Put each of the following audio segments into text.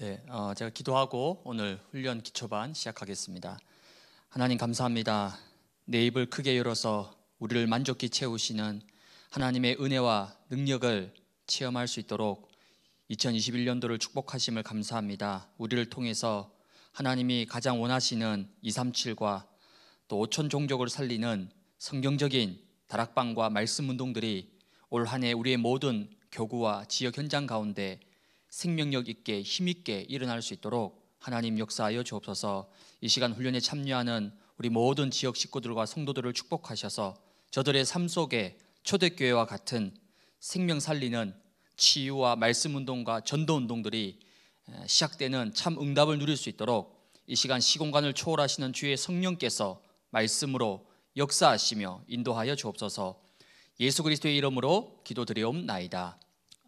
네, 어, 제가 기도하고 오늘 훈련 기초반 시작하겠습니다. 하나님 감사합니다. 내 입을 크게 열어서 우리를 만족히 채우시는 하나님의 은혜와 능력을 체험할 수 있도록 2021년도를 축복하심을 감사합니다. 우리를 통해서 하나님이 가장 원하시는 237과 또 5천 종족을 살리는 성경적인 다락방과 말씀 운동들이 올 한해 우리의 모든 교구와 지역 현장 가운데 생명력 있게 힘 있게 일어날 수 있도록 하나님 역사하여 주옵소서. 이 시간 훈련에 참여하는 우리 모든 지역 식구들과 성도들을 축복하셔서 저들의 삶 속에 초대교회와 같은 생명 살리는 치유와 말씀 운동과 전도 운동들이 시작되는 참 응답을 누릴 수 있도록 이 시간 시공간을 초월하시는 주의 성령께서 말씀으로 역사하시며 인도하여 주옵소서. 예수 그리스도의 이름으로 기도드리옵나이다.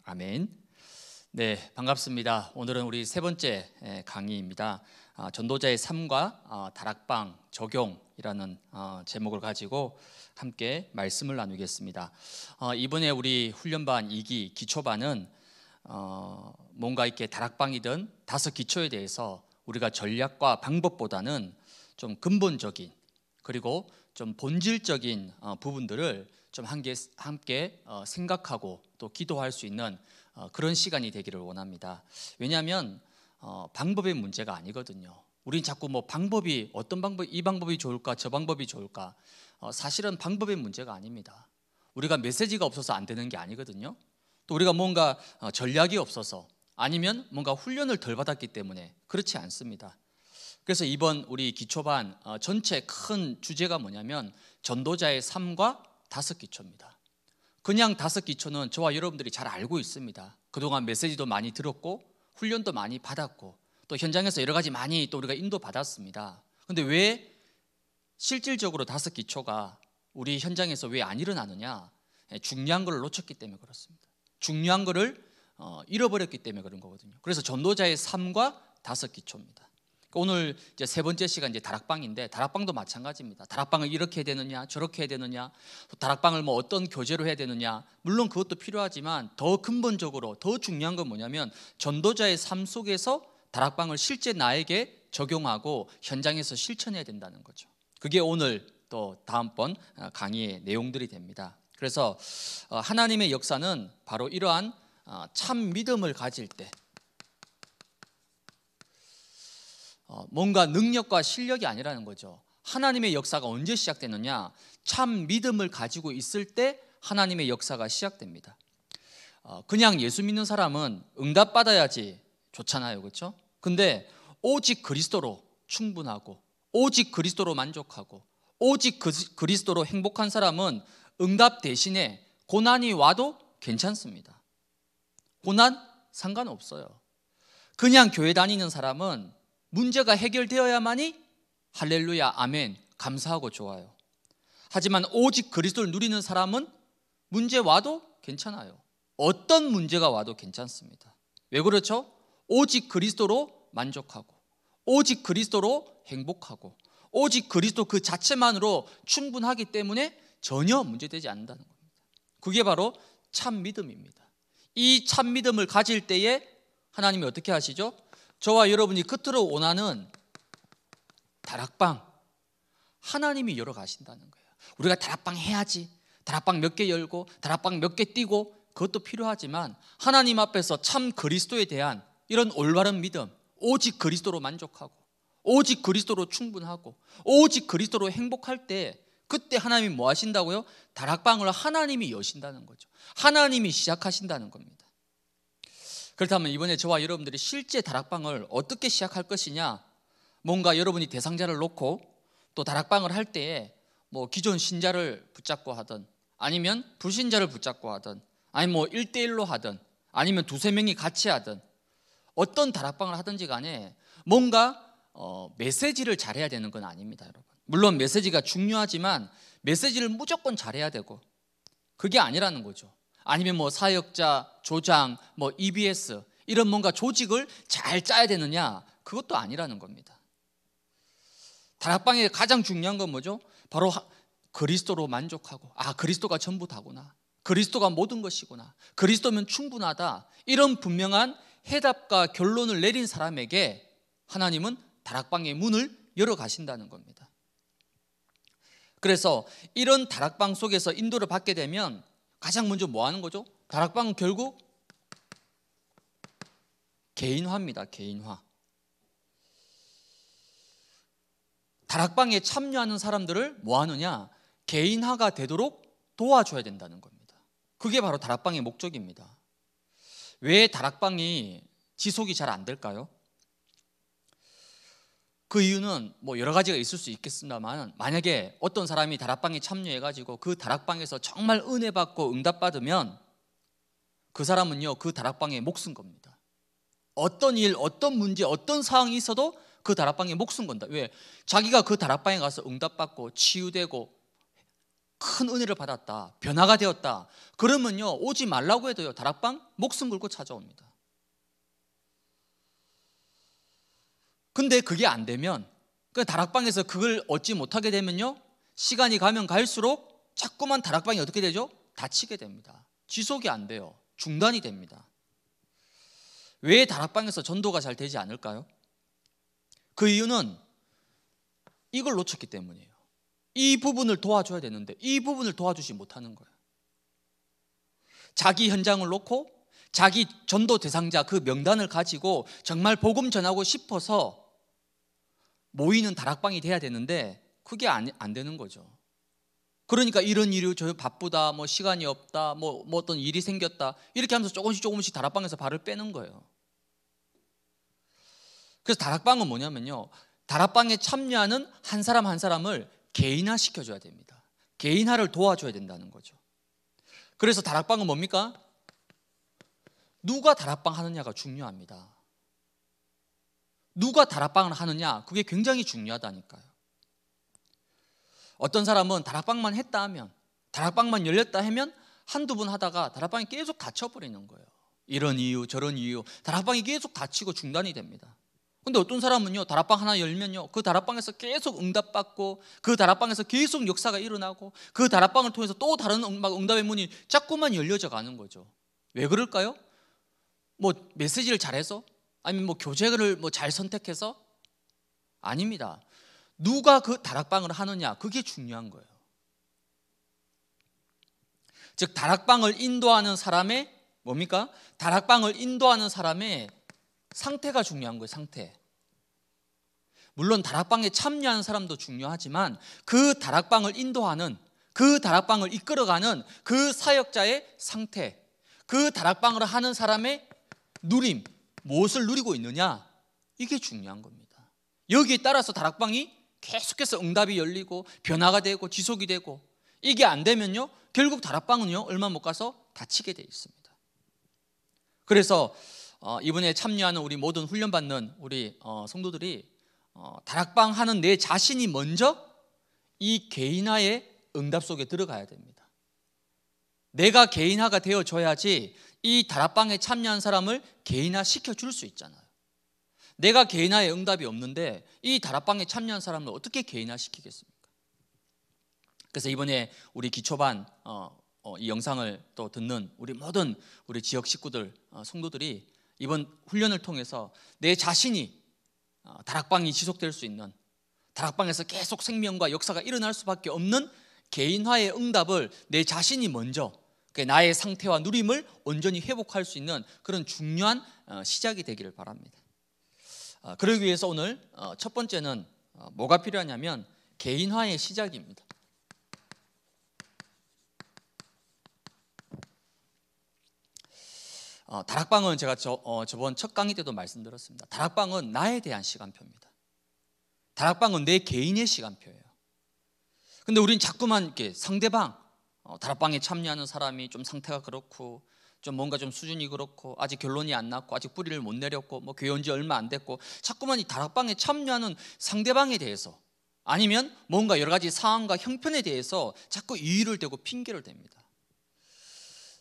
아멘. 네, 반갑습니다. 오늘은 우리 세 번째 강의입니다. 아, 전도자의 삶과 아, 다락방 적용이라는 아, 제목을 가지고 함께 말씀을 나누겠습니다. 어, 이번에 우리 훈련반 2기 기초반은 어, 뭔가 이렇게 다락방이든 다섯 기초에 대해서 우리가 전략과 방법보다는 좀 근본적인 그리고 좀 본질적인 어, 부분들을 좀 함께, 함께 어, 생각하고 또 기도할 수 있는 어, 그런 시간이 되기를 원합니다. 왜냐하면 어, 방법의 문제가 아니거든요. 우린 자꾸 뭐 방법이 어떤 방법 이 방법이 좋을까 저 방법이 좋을까 어, 사실은 방법의 문제가 아닙니다. 우리가 메시지가 없어서 안 되는 게 아니거든요. 또 우리가 뭔가 전략이 없어서 아니면 뭔가 훈련을 덜 받았기 때문에 그렇지 않습니다. 그래서 이번 우리 기초반 전체 큰 주제가 뭐냐면 전도자의 삶과 다섯 기초입니다. 그냥 다섯 기초는 저와 여러분들이 잘 알고 있습니다. 그동안 메시지도 많이 들었고 훈련도 많이 받았고 또 현장에서 여러 가지 많이 또 우리가 인도받았습니다. 근데 왜 실질적으로 다섯 기초가 우리 현장에서 왜 안 일어나느냐? 예, 중요한 걸 놓쳤기 때문에 그렇습니다. 중요한 거를 어, 잃어버렸기 때문에 그런 거거든요. 그래서 전도자의 삶과 다섯 기초입니다. 그 오늘 이제 세 번째 시간 이제 다락방인데 다락방도 마찬가지입니다. 다락방을 이렇게 해야 되느냐 저렇게 해야 되느냐 다락방을 뭐 어떤 교재로 해야 되느냐 물론 그것도 필요하지만 더 근본적으로 더 중요한 건 뭐냐면 전도자의 삶 속에서 다락방을 실제 나에게 적용하고 현장에서 실천해야 된다는 거죠. 그게 오늘 또 다음번 어, 강의의 내용들이 됩니다. 그래서 어, 하나님의 역사는 바로 이러한 어, 참 믿음을 가질 때 어, 뭔가 능력과 실력이 아니라는 거죠. 하나님의 역사가 언제 시작되느냐? 참 믿음을 가지고 있을 때 하나님의 역사가 시작됩니다. 어, 그냥 예수 믿는 사람은 응답받아야지 좋잖아요. 그렇죠? 근데 오직 그리스도로 충분하고 오직 그리스도로 만족하고 오직 그리스도로 행복한 사람은 응답 대신에 고난이 와도 괜찮습니다. 고난 상관없어요. 그냥 교회 다니는 사람은 문제가 해결되어야만이 할렐루야, 아멘, 감사하고 좋아요. 하지만 오직 그리스도를 누리는 사람은 문제 와도 괜찮아요. 어떤 문제가 와도 괜찮습니다. 왜 그렇죠? 오직 그리스도로 만족하고, 오직 그리스도로 행복하고, 오직 그리스도 그 자체만으로 충분하기 때문에 전혀 문제되지 않는다는 겁니다. 그게 바로 참 믿음입니다. 이 참 믿음을 가질 때에 하나님이 어떻게 하시죠? 저와 여러분이 끝으로 원하는 다락방 하나님이 열어 가신다는 거예요. 우리가 다락방 해야지. 다락방 몇 개 열고 다락방 몇개 뛰고 그것도 필요하지만 하나님 앞에서 참 그리스도에 대한 이런 올바른 믿음 오직 그리스도로 만족하고 오직 그리스도로 충분하고 오직 그리스도로 행복할 때 그때 하나님이 뭐 하신다고요? 다락방을 하나님이 여신다는 거죠. 하나님이 시작하신다는 겁니다. 그렇다면 이번에 저와 여러분들이 실제 다락방을 어떻게 시작할 것이냐? 뭔가 여러분이 대상자를 놓고 또 다락방을 할 때에 뭐 기존 신자를 붙잡고 하든 아니면 불신자를 붙잡고 하든 아니면 뭐 1대1로 하든 아니면 두세 명이 같이 하든 어떤 다락방을 하든지 간에 뭔가 어, 메시지를 잘해야 되는 건 아닙니다, 여러분. 물론 메시지가 중요하지만 메시지를 무조건 잘해야 되고 그게 아니라는 거죠. 아니면 뭐 사역자, 조장, 뭐 EBS 이런 뭔가 조직을 잘 짜야 되느냐 그것도 아니라는 겁니다. 다락방의 가장 중요한 건 뭐죠? 바로 그리스도로 만족하고 아 그리스도가 전부 다구나 그리스도가 모든 것이구나 그리스도면 충분하다 이런 분명한 해답과 결론을 내린 사람에게 하나님은 다락방의 문을 열어 가신다는 겁니다. 그래서 이런 다락방 속에서 인도를 받게 되면 가장 먼저 뭐 하는 거죠? 다락방은 결국 개인화입니다. 개인화. 다락방에 참여하는 사람들을 뭐 하느냐? 개인화가 되도록 도와줘야 된다는 겁니다. 그게 바로 다락방의 목적입니다. 왜 다락방이 지속이 잘 안 될까요? 그 이유는 뭐 여러 가지가 있을 수 있겠습니다만 만약에 어떤 사람이 다락방에 참여해 가지고 그 다락방에서 정말 은혜 받고 응답 받으면 그 사람은요 그 다락방에 목숨 겁니다. 어떤 일, 어떤 문제, 어떤 상황이 있어도 그 다락방에 목숨 건다. 왜? 자기가 그 다락방에 가서 응답받고 치유되고 큰 은혜를 받았다. 변화가 되었다. 그러면요 오지 말라고 해도요 다락방 목숨 걸고 찾아옵니다. 근데 그게 안 되면 그 다락방에서 그걸 얻지 못하게 되면요. 시간이 가면 갈수록 자꾸만 다락방이 어떻게 되죠? 다치게 됩니다. 지속이 안 돼요. 중단이 됩니다. 왜 다락방에서 전도가 잘 되지 않을까요? 그 이유는 이걸 놓쳤기 때문이에요. 이 부분을 도와줘야 되는데 이 부분을 도와주지 못하는 거예요. 자기 현장을 놓고 자기 전도 대상자 그 명단을 가지고 정말 복음 전하고 싶어서 모이는 다락방이 돼야 되는데 그게 안, 안 되는 거죠. 그러니까 이런 일이 저 바쁘다, 뭐 시간이 없다, 뭐, 뭐 어떤 일이 생겼다 이렇게 하면서 조금씩 조금씩 다락방에서 발을 빼는 거예요. 그래서 다락방은 뭐냐면요. 다락방에 참여하는 한 사람 한 사람을 개인화 시켜줘야 됩니다. 개인화를 도와줘야 된다는 거죠. 그래서 다락방은 뭡니까? 누가 다락방 하느냐가 중요합니다. 누가 다락방을 하느냐 그게 굉장히 중요하다니까요. 어떤 사람은 다락방만 했다 하면 다락방만 열렸다 하면 한두 번 하다가 다락방이 계속 갇혀버리는 거예요. 이런 이유 저런 이유 다락방이 계속 닫히고 중단이 됩니다. 근데 어떤 사람은요 다락방 하나 열면요 그 다락방에서 계속 응답받고 그 다락방에서 계속 역사가 일어나고 그 다락방을 통해서 또 다른 응답의 문이 자꾸만 열려져 가는 거죠. 왜 그럴까요? 뭐 메시지를 잘해서 아니면 뭐 교재를 뭐 잘 선택해서 아닙니다. 누가 그 다락방을 하느냐 그게 중요한 거예요. 즉 다락방을 인도하는 사람의 뭡니까? 다락방을 인도하는 사람의 상태가 중요한 거예요. 상태. 물론 다락방에 참여한 사람도 중요하지만 그 다락방을 인도하는 그 다락방을 이끌어가는 그 사역자의 상태, 그 다락방을 하는 사람의 누림, 무엇을 누리고 있느냐? 이게 중요한 겁니다. 여기에 따라서 다락방이 계속해서 응답이 열리고 변화가 되고 지속이 되고 이게 안 되면요. 결국 다락방은요. 얼마 못 가서 다치게 돼 있습니다. 그래서 어, 이번에 참여하는 우리 모든 훈련받는 우리 어, 성도들이 어, 다락방 하는 내 자신이 먼저 이 개인화의 응답 속에 들어가야 됩니다. 내가 개인화가 되어줘야지 이 다락방에 참여한 사람을 개인화 시켜줄 수 있잖아요. 내가 개인화의 응답이 없는데 이 다락방에 참여한 사람을 어떻게 개인화 시키겠습니까? 그래서 이번에 우리 기초반 어, 어, 이 영상을 또 듣는 우리 모든 우리 지역 식구들 어, 성도들이 이번 훈련을 통해서 내 자신이 어, 다락방이 지속될 수 있는 다락방에서 계속 생명과 역사가 일어날 수밖에 없는 개인화의 응답을 내 자신이 먼저 나의 상태와 누림을 온전히 회복할 수 있는 그런 중요한 어, 시작이 되기를 바랍니다. 어, 그러기 위해서 오늘 어, 첫 번째는 뭐가 필요하냐면 개인화의 시작입니다. 다락방은 제가 저, 저번 첫 강의 때도 말씀드렸습니다. 다락방은 나에 대한 시간표입니다. 다락방은 내 개인의 시간표예요. 근데 우린 자꾸만 이렇게 상대방, 어, 다락방에 참여하는 사람이 좀 상태가 그렇고 좀 뭔가 좀 수준이 그렇고 아직 결론이 안 났고 아직 뿌리를 못 내렸고 뭐 교회 온지 얼마 안 됐고 자꾸만 이 다락방에 참여하는 상대방에 대해서 아니면 뭔가 여러 가지 상황과 형편에 대해서 자꾸 이유를 대고 핑계를 댑니다.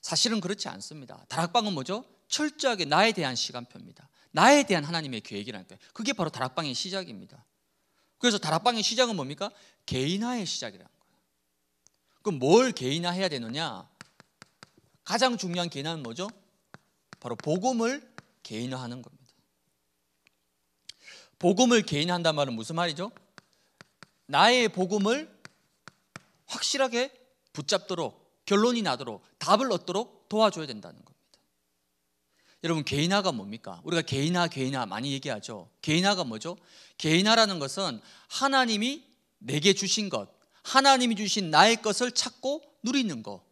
사실은 그렇지 않습니다. 다락방은 뭐죠? 철저하게 나에 대한 시간표입니다. 나에 대한 하나님의 계획이라니까요. 그게 바로 다락방의 시작입니다. 그래서 다락방의 시작은 뭡니까? 개인화의 시작이라. 그럼 뭘 개인화해야 되느냐? 가장 중요한 개인화는 뭐죠? 바로 복음을 개인화하는 겁니다. 복음을 개인화한단 말은 무슨 말이죠? 나의 복음을 확실하게 붙잡도록 결론이 나도록 답을 얻도록 도와줘야 된다는 겁니다. 여러분 개인화가 뭡니까? 우리가 개인화 개인화 많이 얘기하죠. 개인화가 뭐죠? 개인화라는 것은 하나님이 내게 주신 것 하나님이 주신 나의 것을 찾고 누리는 거.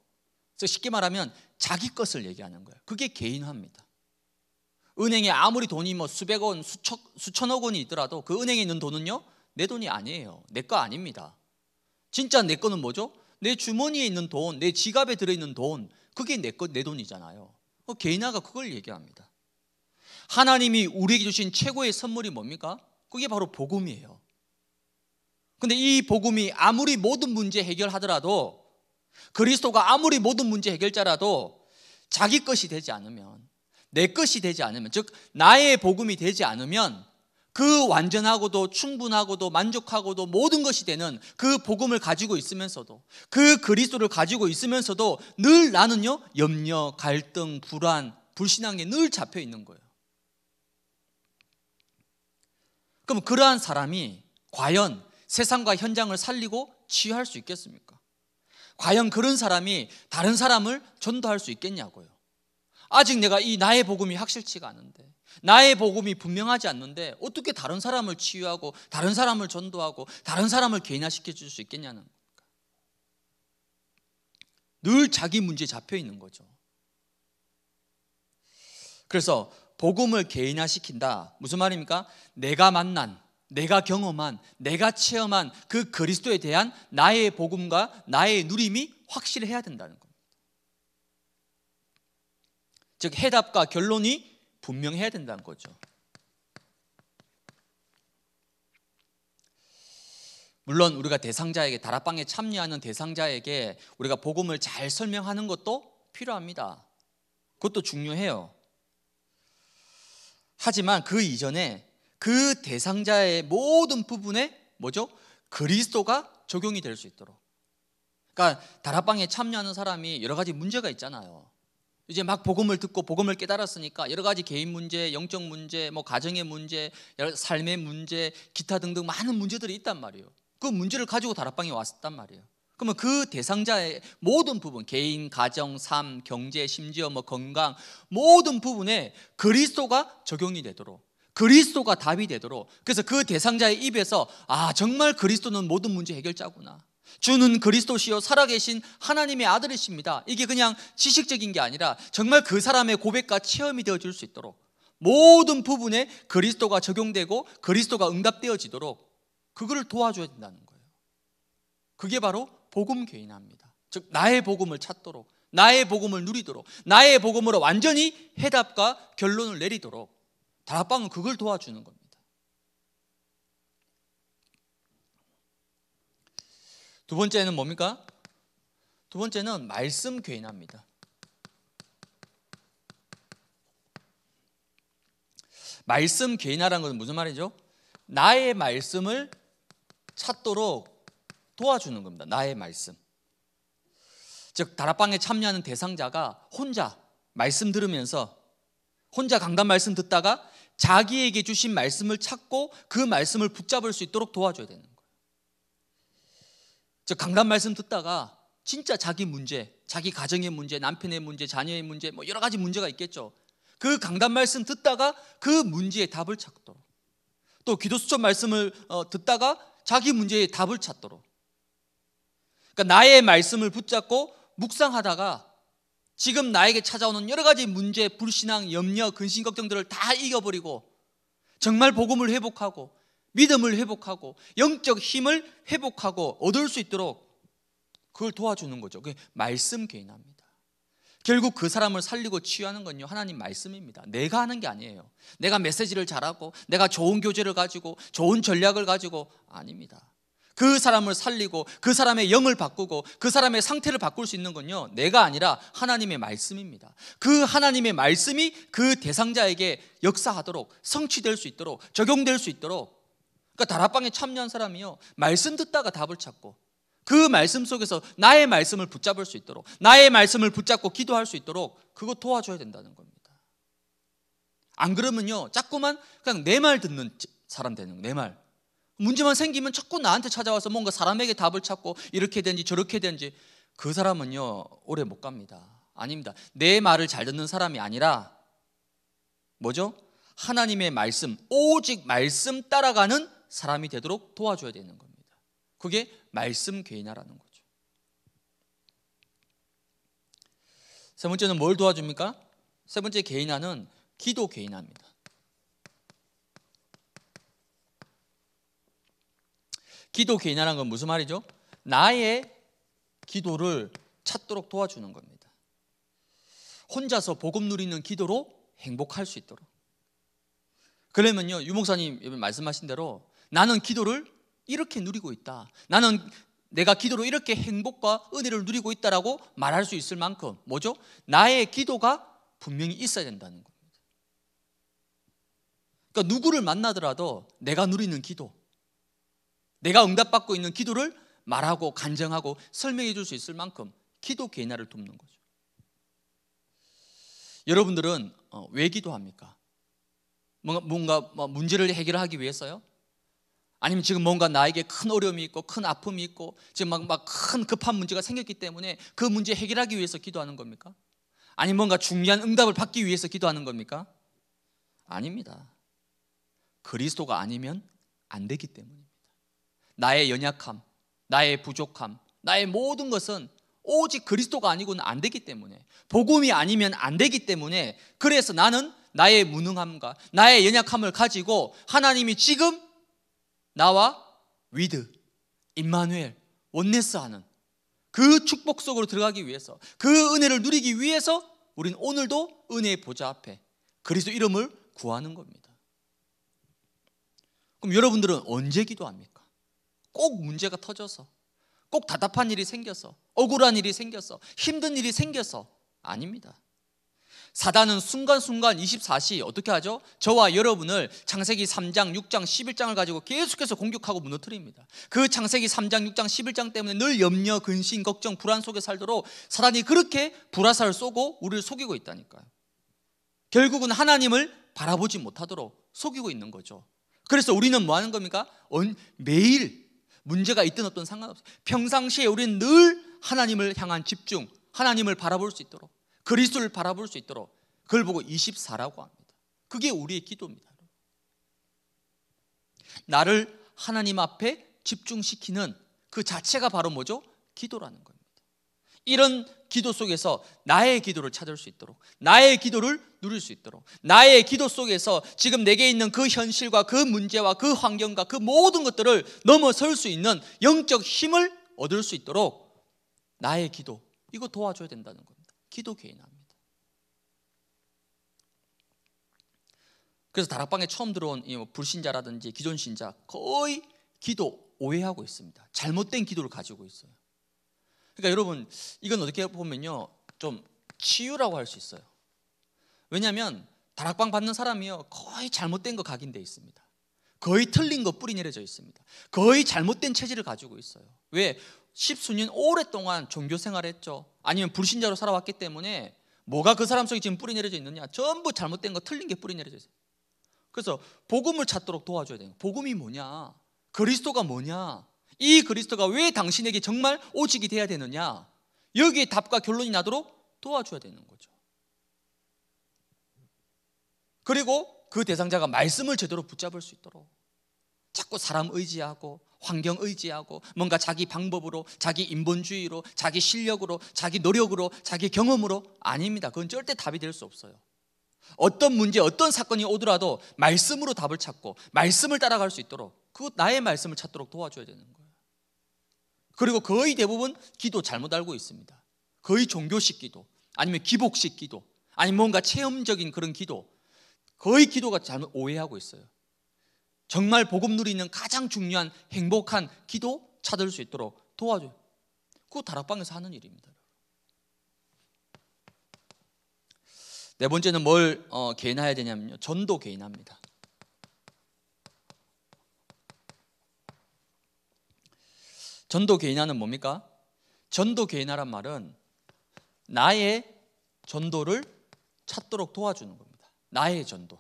그래서 쉽게 말하면 자기 것을 얘기하는 거예요. 그게 개인화입니다. 은행에 아무리 돈이 뭐 수백 원, 수천, 수천억 원이 있더라도 그 은행에 있는 돈은요, 내 돈이 아니에요. 내 거 아닙니다. 진짜 내 거는 뭐죠? 내 주머니에 있는 돈, 내 지갑에 들어있는 돈, 그게 내 거, 내 돈이잖아요. 어, 개인화가 그걸 얘기합니다. 하나님이 우리에게 주신 최고의 선물이 뭡니까? 그게 바로 복음이에요. 근데 이 복음이 아무리 모든 문제 해결하더라도 그리스도가 아무리 모든 문제 해결자라도 자기 것이 되지 않으면 내 것이 되지 않으면 즉 나의 복음이 되지 않으면 그 완전하고도 충분하고도 만족하고도 모든 것이 되는 그 복음을 가지고 있으면서도 그 그리스도를 가지고 있으면서도 늘 나는요 염려, 갈등, 불안, 불신앙에 늘 잡혀 있는 거예요. 그럼 그러한 사람이 과연 세상과 현장을 살리고 치유할 수 있겠습니까? 과연 그런 사람이 다른 사람을 전도할 수 있겠냐고요. 아직 내가 이 나의 복음이 확실치가 않은데, 나의 복음이 분명하지 않는데, 어떻게 다른 사람을 치유하고, 다른 사람을 전도하고, 다른 사람을 개인화시켜 줄 수 있겠냐는 겁니까? 늘 자기 문제에 잡혀 있는 거죠. 그래서 복음을 개인화시킨다. 무슨 말입니까? 내가 만난 내가 경험한, 내가 체험한 그 그리스도에 대한 나의 복음과 나의 누림이 확실해야 된다는 겁니다. 즉 해답과 결론이 분명해야 된다는 거죠. 물론 우리가 대상자에게 다락방에 참여하는 대상자에게 우리가 복음을 잘 설명하는 것도 필요합니다. 그것도 중요해요. 하지만 그 이전에 그 대상자의 모든 부분에 뭐죠? 그리스도가 적용이 될 수 있도록. 그러니까 다락방에 참여하는 사람이 여러 가지 문제가 있잖아요. 이제 막 복음을 듣고 복음을 깨달았으니까 여러 가지 개인 문제, 영적 문제, 뭐 가정의 문제, 삶의 문제, 기타 등등 많은 문제들이 있단 말이에요. 그 문제를 가지고 다락방에 왔었단 말이에요. 그러면 그 대상자의 모든 부분, 개인, 가정, 삶, 경제, 심지어 뭐 건강 모든 부분에 그리스도가 적용이 되도록 그리스도가 답이 되도록 그래서 그 대상자의 입에서 아 정말 그리스도는 모든 문제 해결자구나 주는 그리스도시요 살아계신 하나님의 아들이십니다 이게 그냥 지식적인 게 아니라 정말 그 사람의 고백과 체험이 되어줄 수 있도록 모든 부분에 그리스도가 적용되고 그리스도가 응답되어지도록 그거를 도와줘야 된다는 거예요 그게 바로 복음 개인합니다 즉 나의 복음을 찾도록 나의 복음을 누리도록 나의 복음으로 완전히 해답과 결론을 내리도록 다락방은 그걸 도와주는 겁니다. 두 번째는 뭡니까? 두 번째는 말씀 괴인합니다. 말씀 개인화라는 것은 무슨 말이죠? 나의 말씀을 찾도록 도와주는 겁니다. 나의 말씀. 즉 다락방에 참여하는 대상자가 혼자 말씀 들으면서 혼자 강단 말씀 듣다가 자기에게 주신 말씀을 찾고 그 말씀을 붙잡을 수 있도록 도와줘야 되는 거예요. 저 강단 말씀 듣다가 진짜 자기 문제, 자기 가정의 문제, 남편의 문제, 자녀의 문제, 뭐 여러 가지 문제가 있겠죠. 그 강단 말씀 듣다가 그 문제의 답을 찾도록. 또 기도수첩 말씀을 어, 듣다가 자기 문제의 답을 찾도록. 그러니까 나의 말씀을 붙잡고 묵상하다가 지금 나에게 찾아오는 여러 가지 문제, 불신앙, 염려, 근심, 걱정들을 다 이겨버리고 정말 복음을 회복하고 믿음을 회복하고 영적 힘을 회복하고 얻을 수 있도록 그걸 도와주는 거죠. 그게 말씀 개인합니다. 결국 그 사람을 살리고 치유하는 건요 하나님 말씀입니다. 내가 하는 게 아니에요. 내가 메시지를 잘하고 내가 좋은 교재를 가지고 좋은 전략을 가지고 아닙니다. 그 사람을 살리고 그 사람의 영을 바꾸고 그 사람의 상태를 바꿀 수 있는 건요. 내가 아니라 하나님의 말씀입니다. 그 하나님의 말씀이 그 대상자에게 역사하도록 성취될 수 있도록 적용될 수 있도록 그러니까 다락방에 참여한 사람이요. 말씀 듣다가 답을 찾고 그 말씀 속에서 나의 말씀을 붙잡을 수 있도록 나의 말씀을 붙잡고 기도할 수 있도록 그거 도와줘야 된다는 겁니다. 안 그러면요. 자꾸만 그냥 내 말 듣는 사람 되는 거예요 내 말. 문제만 생기면 자꾸 나한테 찾아와서 뭔가 사람에게 답을 찾고 이렇게 된지 저렇게 된지 그 사람은요 오래 못 갑니다. 아닙니다. 내 말을 잘 듣는 사람이 아니라 뭐죠? 하나님의 말씀 오직 말씀 따라가는 사람이 되도록 도와줘야 되는 겁니다. 그게 말씀 개인화라는 거죠. 세 번째는 뭘 도와줍니까? 세 번째 개인화는 기도 개인화입니다. 기도 괜인화란건 무슨 말이죠? 나의 기도를 찾도록 도와주는 겁니다. 혼자서 복음 누리는 기도로 행복할 수 있도록. 그러면요, 유목사님 말씀하신 대로 나는 기도를 이렇게 누리고 있다. 나는 내가 기도로 이렇게 행복과 은혜를 누리고 있다라고 말할 수 있을 만큼 뭐죠? 나의 기도가 분명히 있어야 된다는 겁니다. 그러니까 누구를 만나더라도 내가 누리는 기도, 내가 응답받고 있는 기도를 말하고 간증하고 설명해 줄 수 있을 만큼 기도 개인화를 돕는 거죠. 여러분들은 어, 왜 기도합니까? 뭔가, 뭔가 뭐 문제를 해결하기 위해서요? 아니면 지금 뭔가 나에게 큰 어려움이 있고 큰 아픔이 있고 지금 막 막 큰 급한 문제가 생겼기 때문에 그 문제 해결하기 위해서 기도하는 겁니까? 아니 뭔가 중요한 응답을 받기 위해서 기도하는 겁니까? 아닙니다. 그리스도가 아니면 안 되기 때문입니다. 나의 연약함, 나의 부족함, 나의 모든 것은 오직 그리스도가 아니고는 안 되기 때문에 복음이 아니면 안 되기 때문에 그래서 나는 나의 무능함과 나의 연약함을 가지고 하나님이 지금 나와 위드, 임마누엘, 원네스 하는 그 축복 속으로 들어가기 위해서 그 은혜를 누리기 위해서 우린 오늘도 은혜의 보좌 앞에 그리스도 이름을 구하는 겁니다. 그럼 여러분들은 언제 기도합니까? 꼭 문제가 터져서 꼭 답답한 일이 생겨서 억울한 일이 생겨서 힘든 일이 생겨서 아닙니다. 사단은 순간순간 24시 어떻게 하죠? 저와 여러분을 창세기 3장, 6장, 11장을 가지고 계속해서 공격하고 무너뜨립니다. 그 창세기 3장, 6장, 11장 때문에 늘 염려, 근심, 걱정, 불안 속에 살도록 사단이 그렇게 불화살을 쏘고 우리를 속이고 있다니까요. 결국은 하나님을 바라보지 못하도록 속이고 있는 거죠. 그래서 우리는 뭐 하는 겁니까? 매일 문제가 있든 어떤 상관없어요. 평상시에 우리는 늘 하나님을 향한 집중, 하나님을 바라볼 수 있도록 그리스도를 바라볼 수 있도록 그걸 보고 24라고 합니다. 그게 우리의 기도입니다. 나를 하나님 앞에 집중시키는 그 자체가 바로 뭐죠? 기도라는 겁니다. 이런 기도 속에서 나의 기도를 찾을 수 있도록 나의 기도를 누릴 수 있도록 나의 기도 속에서 지금 내게 있는 그 현실과 그 문제와 그 환경과 그 모든 것들을 넘어설 수 있는 영적 힘을 얻을 수 있도록 나의 기도 이거 도와줘야 된다는 겁니다. 기도 개인합니다. 그래서 다락방에 처음 들어온 뭐 불신자라든지 기존 신자 거의 기도 오해하고 있습니다. 잘못된 기도를 가지고 있어요. 그러니까 여러분 이건 어떻게 보면요 좀 치유라고 할 수 있어요. 왜냐하면 다락방 받는 사람이요 거의 잘못된 거각인되어 있습니다. 거의 틀린 거 뿌리 내려져 있습니다. 거의 잘못된 체질을 가지고 있어요. 왜 십수년 오랫동안 종교 생활했죠. 아니면 불신자로 살아왔기 때문에 뭐가 그 사람 속에 지금 뿌리 내려져 있느냐? 전부 잘못된 거 틀린 게 뿌리 내려져 있어요. 그래서 복음을 찾도록 도와줘야 돼요. 복음이 뭐냐? 그리스도가 뭐냐? 이 그리스도가 왜 당신에게 정말 오직이 돼야 되느냐? 여기에 답과 결론이 나도록 도와줘야 되는 거죠. 그리고 그 대상자가 말씀을 제대로 붙잡을 수 있도록 자꾸 사람 의지하고 환경 의지하고 뭔가 자기 방법으로 자기 인본주의로 자기 실력으로 자기 노력으로 자기 경험으로 아닙니다. 그건 절대 답이 될 수 없어요. 어떤 문제 어떤 사건이 오더라도 말씀으로 답을 찾고 말씀을 따라갈 수 있도록 그 나의 말씀을 찾도록 도와줘야 되는 거예요. 그리고 거의 대부분 기도 잘못 알고 있습니다. 거의 종교식 기도, 아니면 기복식 기도, 아니면 뭔가 체험적인 그런 기도, 거의 기도가 잘못 오해하고 있어요. 정말 복음 누리는 가장 중요한 행복한 기도 찾을 수 있도록 도와줘요. 그 다락방에서 하는 일입니다. 네 번째는 뭘 어, 개인화해야 되냐면요. 전도 개인합니다. 전도 개인화는 뭡니까? 전도 개인화란 말은 나의 전도를 찾도록 도와주는 겁니다. 나의 전도.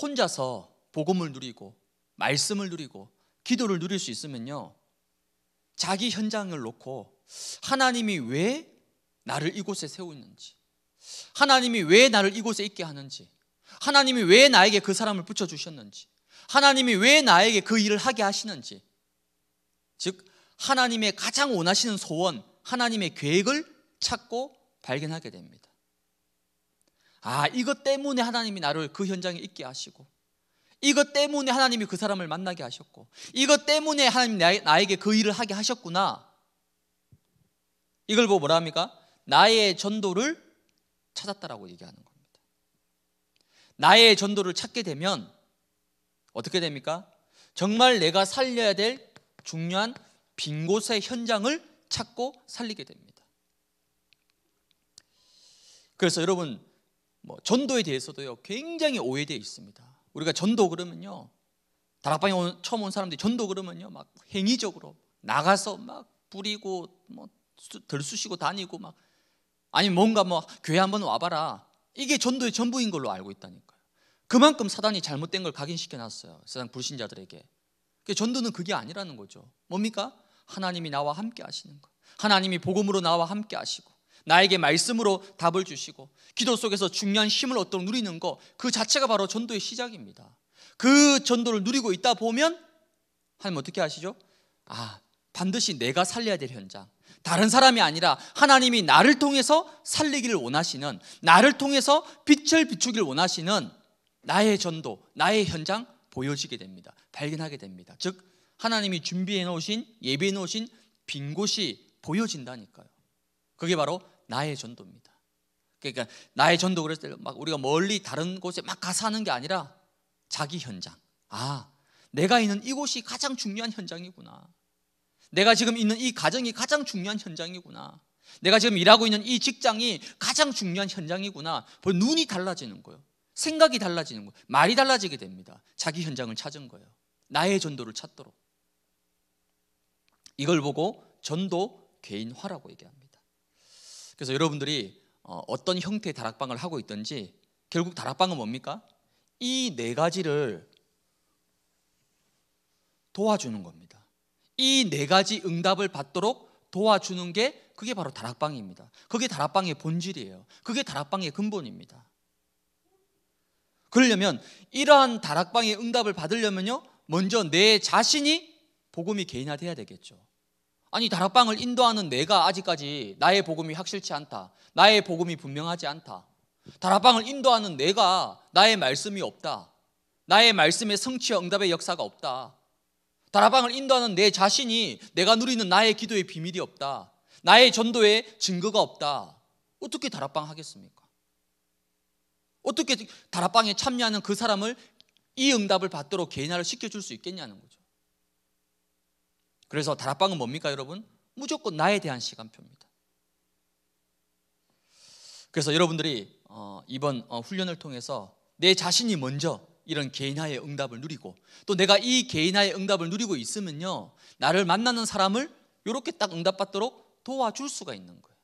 혼자서 복음을 누리고 말씀을 누리고 기도를 누릴 수 있으면요. 자기 현장을 놓고 하나님이 왜 나를 이곳에 세우는지 하나님이 왜 나를 이곳에 있게 하는지 하나님이 왜 나에게 그 사람을 붙여 주셨는지 하나님이 왜 나에게 그 일을 하게 하시는지, 즉, 하나님의 가장 원하시는 소원, 하나님의 계획을 찾고 발견하게 됩니다. 아, 이것 때문에 하나님이 나를 그 현장에 있게 하시고, 이것 때문에 하나님이 그 사람을 만나게 하셨고, 이것 때문에 하나님 나에게 그 일을 하게 하셨구나. 이걸 보고 뭐라 합니까? 나의 전도를 찾았다라고 얘기하는 겁니다. 나의 전도를 찾게 되면 어떻게 됩니까? 정말 내가 살려야 될 중요한 빈 곳의 현장을 찾고 살리게 됩니다. 그래서 여러분 뭐 전도에 대해서도요 굉장히 오해되어 있습니다. 우리가 전도 그러면요 다락방에 온, 처음 온 사람들이 전도 그러면요 막 행위적으로 나가서 막 뿌리고 뭐 덜쑤시고 다니고 막 아니 뭔가 뭐 교회 한번 와봐라 이게 전도의 전부인 걸로 알고 있다니까. 그만큼 사단이 잘못된 걸 각인시켜 놨어요. 세상 불신자들에게. 그 전도는 그게 아니라는 거죠. 뭡니까? 하나님이 나와 함께 하시는 것. 하나님이 복음으로 나와 함께 하시고 나에게 말씀으로 답을 주시고 기도 속에서 중요한 힘을 얻도록 누리는 것그 자체가 바로 전도의 시작입니다. 그 전도를 누리고 있다 보면 하나님 어떻게 하시죠? 아, 반드시 내가 살려야 될 현장. 다른 사람이 아니라 하나님이 나를 통해서 살리기를 원하시는 나를 통해서 빛을 비추기를 원하시는 나의 전도, 나의 현장 보여지게 됩니다. 발견하게 됩니다. 즉 하나님이 준비해 놓으신 예비해 놓으신 빈 곳이 보여진다니까요. 그게 바로 나의 전도입니다. 그러니까 나의 전도 그랬을 때막 우리가 멀리 다른 곳에 막 가서 하는 게 아니라 자기 현장. 아, 내가 있는 이곳이 가장 중요한 현장이구나. 내가 지금 있는 이 가정이 가장 중요한 현장이구나. 내가 지금 일하고 있는 이 직장이 가장 중요한 현장이구나. 눈이 달라지는 거예요. 생각이 달라지는 거예요. 말이 달라지게 됩니다. 자기 현장을 찾은 거예요. 나의 전도를 찾도록. 이걸 보고 전도 개인화라고 얘기합니다. 그래서 여러분들이 어, 어떤 형태의 다락방을 하고 있든지 결국 다락방은 뭡니까? 이 네 가지를 도와주는 겁니다. 이 네 가지 응답을 받도록 도와주는 게 그게 바로 다락방입니다. 그게 다락방의 본질이에요. 그게 다락방의 근본입니다. 그러려면 이러한 다락방의 응답을 받으려면요. 먼저 내 자신이 복음이 개인화돼야 되겠죠. 아니 다락방을 인도하는 내가 아직까지 나의 복음이 확실치 않다. 나의 복음이 분명하지 않다. 다락방을 인도하는 내가 나의 말씀이 없다. 나의 말씀의 성취와 응답의 역사가 없다. 다락방을 인도하는 내 자신이 내가 누리는 나의 기도의 비밀이 없다. 나의 전도의 증거가 없다. 어떻게 다락방 하겠습니까? 어떻게 다락방에 참여하는 그 사람을 이 응답을 받도록 개인화를 시켜줄 수 있겠냐는 거죠. 그래서 다락방은 뭡니까 여러분? 무조건 나에 대한 시간표입니다. 그래서 여러분들이 어, 이번 어, 훈련을 통해서 내 자신이 먼저 이런 개인화의 응답을 누리고 또 내가 이 개인화의 응답을 누리고 있으면요 나를 만나는 사람을 이렇게 딱 응답받도록 도와줄 수가 있는 거예요.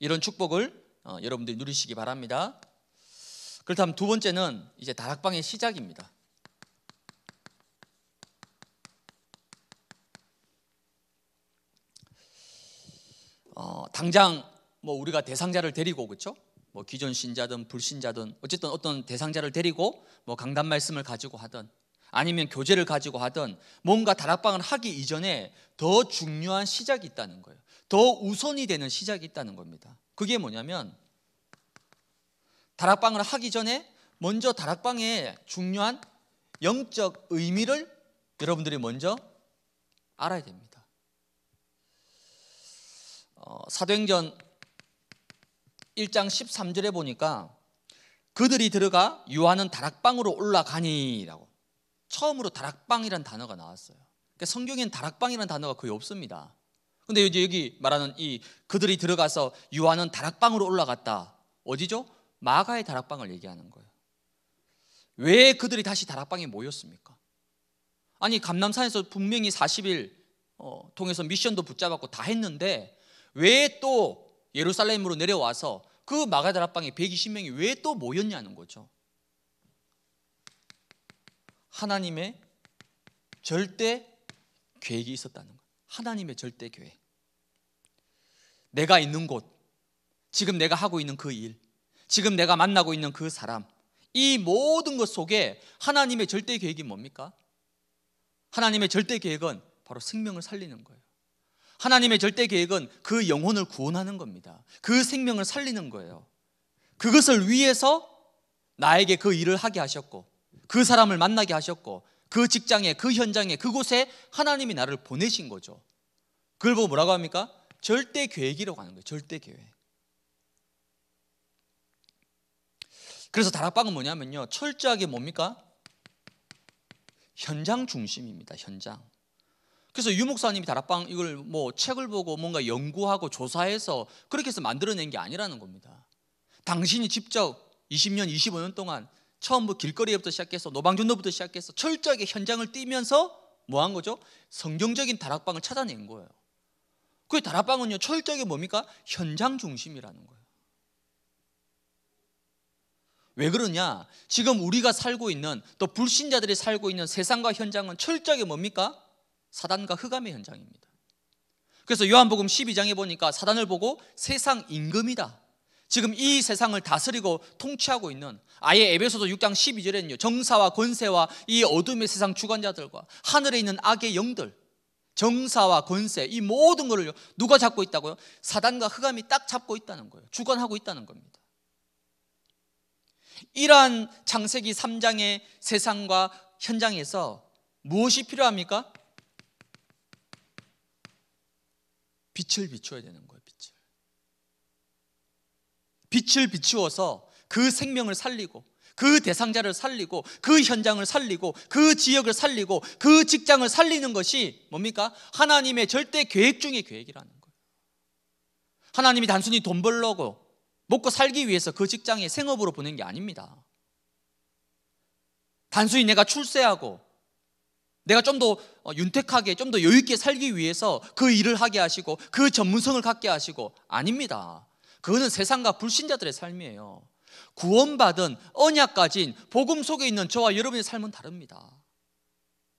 이런 축복을 어, 여러분들이 누리시기 바랍니다. 그렇다면 두 번째는 이제 다락방의 시작입니다. 어, 당장 뭐 우리가 대상자를 데리고 그렇죠? 뭐 기존 신자든 불신자든 어쨌든 어떤 대상자를 데리고 뭐 강단 말씀을 가지고 하든 아니면 교제를 가지고 하든 뭔가 다락방을 하기 이전에 더 중요한 시작이 있다는 거예요. 더 우선이 되는 시작이 있다는 겁니다. 그게 뭐냐면 다락방을 하기 전에 먼저 다락방의 중요한 영적 의미를 여러분들이 먼저 알아야 됩니다. 어, 사도행전 1장 13절에 보니까 그들이 들어가 유한은 다락방으로 올라가니라고 처음으로 다락방이란 단어가 나왔어요. 그러니까 성경엔 다락방이란 단어가 거의 없습니다. 근데 이제 여기 말하는 이 그들이 들어가서 유한은 다락방으로 올라갔다. 어디죠? 마가의 다락방을 얘기하는 거예요. 왜 그들이 다시 다락방에 모였습니까? 아니 감남산에서 분명히 40일 어, 통해서 미션도 붙잡았고 다 했는데 왜 또 예루살렘으로 내려와서 그 마가 다락방에 120명이 왜 또 모였냐는 거죠. 하나님의 절대 계획이 있었다는 거. 하나님의 절대 계획. 내가 있는 곳, 지금 내가 하고 있는 그 일, 지금 내가 만나고 있는 그 사람, 이 모든 것 속에 하나님의 절대 계획이 뭡니까? 하나님의 절대 계획은 바로 생명을 살리는 거예요. 하나님의 절대 계획은 그 영혼을 구원하는 겁니다. 그 생명을 살리는 거예요. 그것을 위해서 나에게 그 일을 하게 하셨고, 그 사람을 만나게 하셨고, 그 직장에, 그 현장에, 그곳에 하나님이 나를 보내신 거죠. 그걸 보고 뭐라고 합니까? 절대 계획이라고 하는 거예요. 절대 계획. 그래서 다락방은 뭐냐면요. 철저하게 뭡니까? 현장 중심입니다. 현장. 그래서 유목사님이 다락방 이걸 뭐 책을 보고 뭔가 연구하고 조사해서 그렇게 해서 만들어낸 게 아니라는 겁니다. 당신이 직접 20년, 25년 동안 처음부터 길거리부터 시작해서 노방준도부터 시작해서 철저하게 현장을 뛰면서 뭐 한 거죠? 성경적인 다락방을 찾아낸 거예요. 그 다락방은요 철저하게 뭡니까? 현장 중심이라는 거예요. 왜 그러냐? 지금 우리가 살고 있는 또 불신자들이 살고 있는 세상과 현장은 철저하게 뭡니까? 사단과 흑암의 현장입니다. 그래서 요한복음 12장에 보니까 사단을 보고 세상 임금이다. 지금 이 세상을 다스리고 통치하고 있는 아예 에베소서 6장 12절에는요. 정사와 권세와 이 어둠의 세상 주관자들과 하늘에 있는 악의 영들 정사와 권세 이 모든 것을 누가 잡고 있다고요? 사단과 흑암이 딱 잡고 있다는 거예요. 주관하고 있다는 겁니다. 이러한 창세기 3장의 세상과 현장에서 무엇이 필요합니까? 빛을 비춰야 되는 거예요, 빛을. 빛을 비추어서 그 생명을 살리고 그 대상자를 살리고 그 현장을 살리고 그 지역을 살리고 그 직장을 살리는 것이 뭡니까? 하나님의 절대 계획 중의 계획이라는 거예요. 하나님이 단순히 돈 벌려고 먹고 살기 위해서 그 직장에 생업으로 보낸 게 아닙니다. 단순히 내가 출세하고 내가 좀더 어, 윤택하게 좀 더 여유 있게 살기 위해서 그 일을 하게 하시고 그 전문성을 갖게 하시고 아닙니다. 그거는 세상과 불신자들의 삶이에요. 구원받은 언약 가진 복음 속에 있는 저와 여러분의 삶은 다릅니다.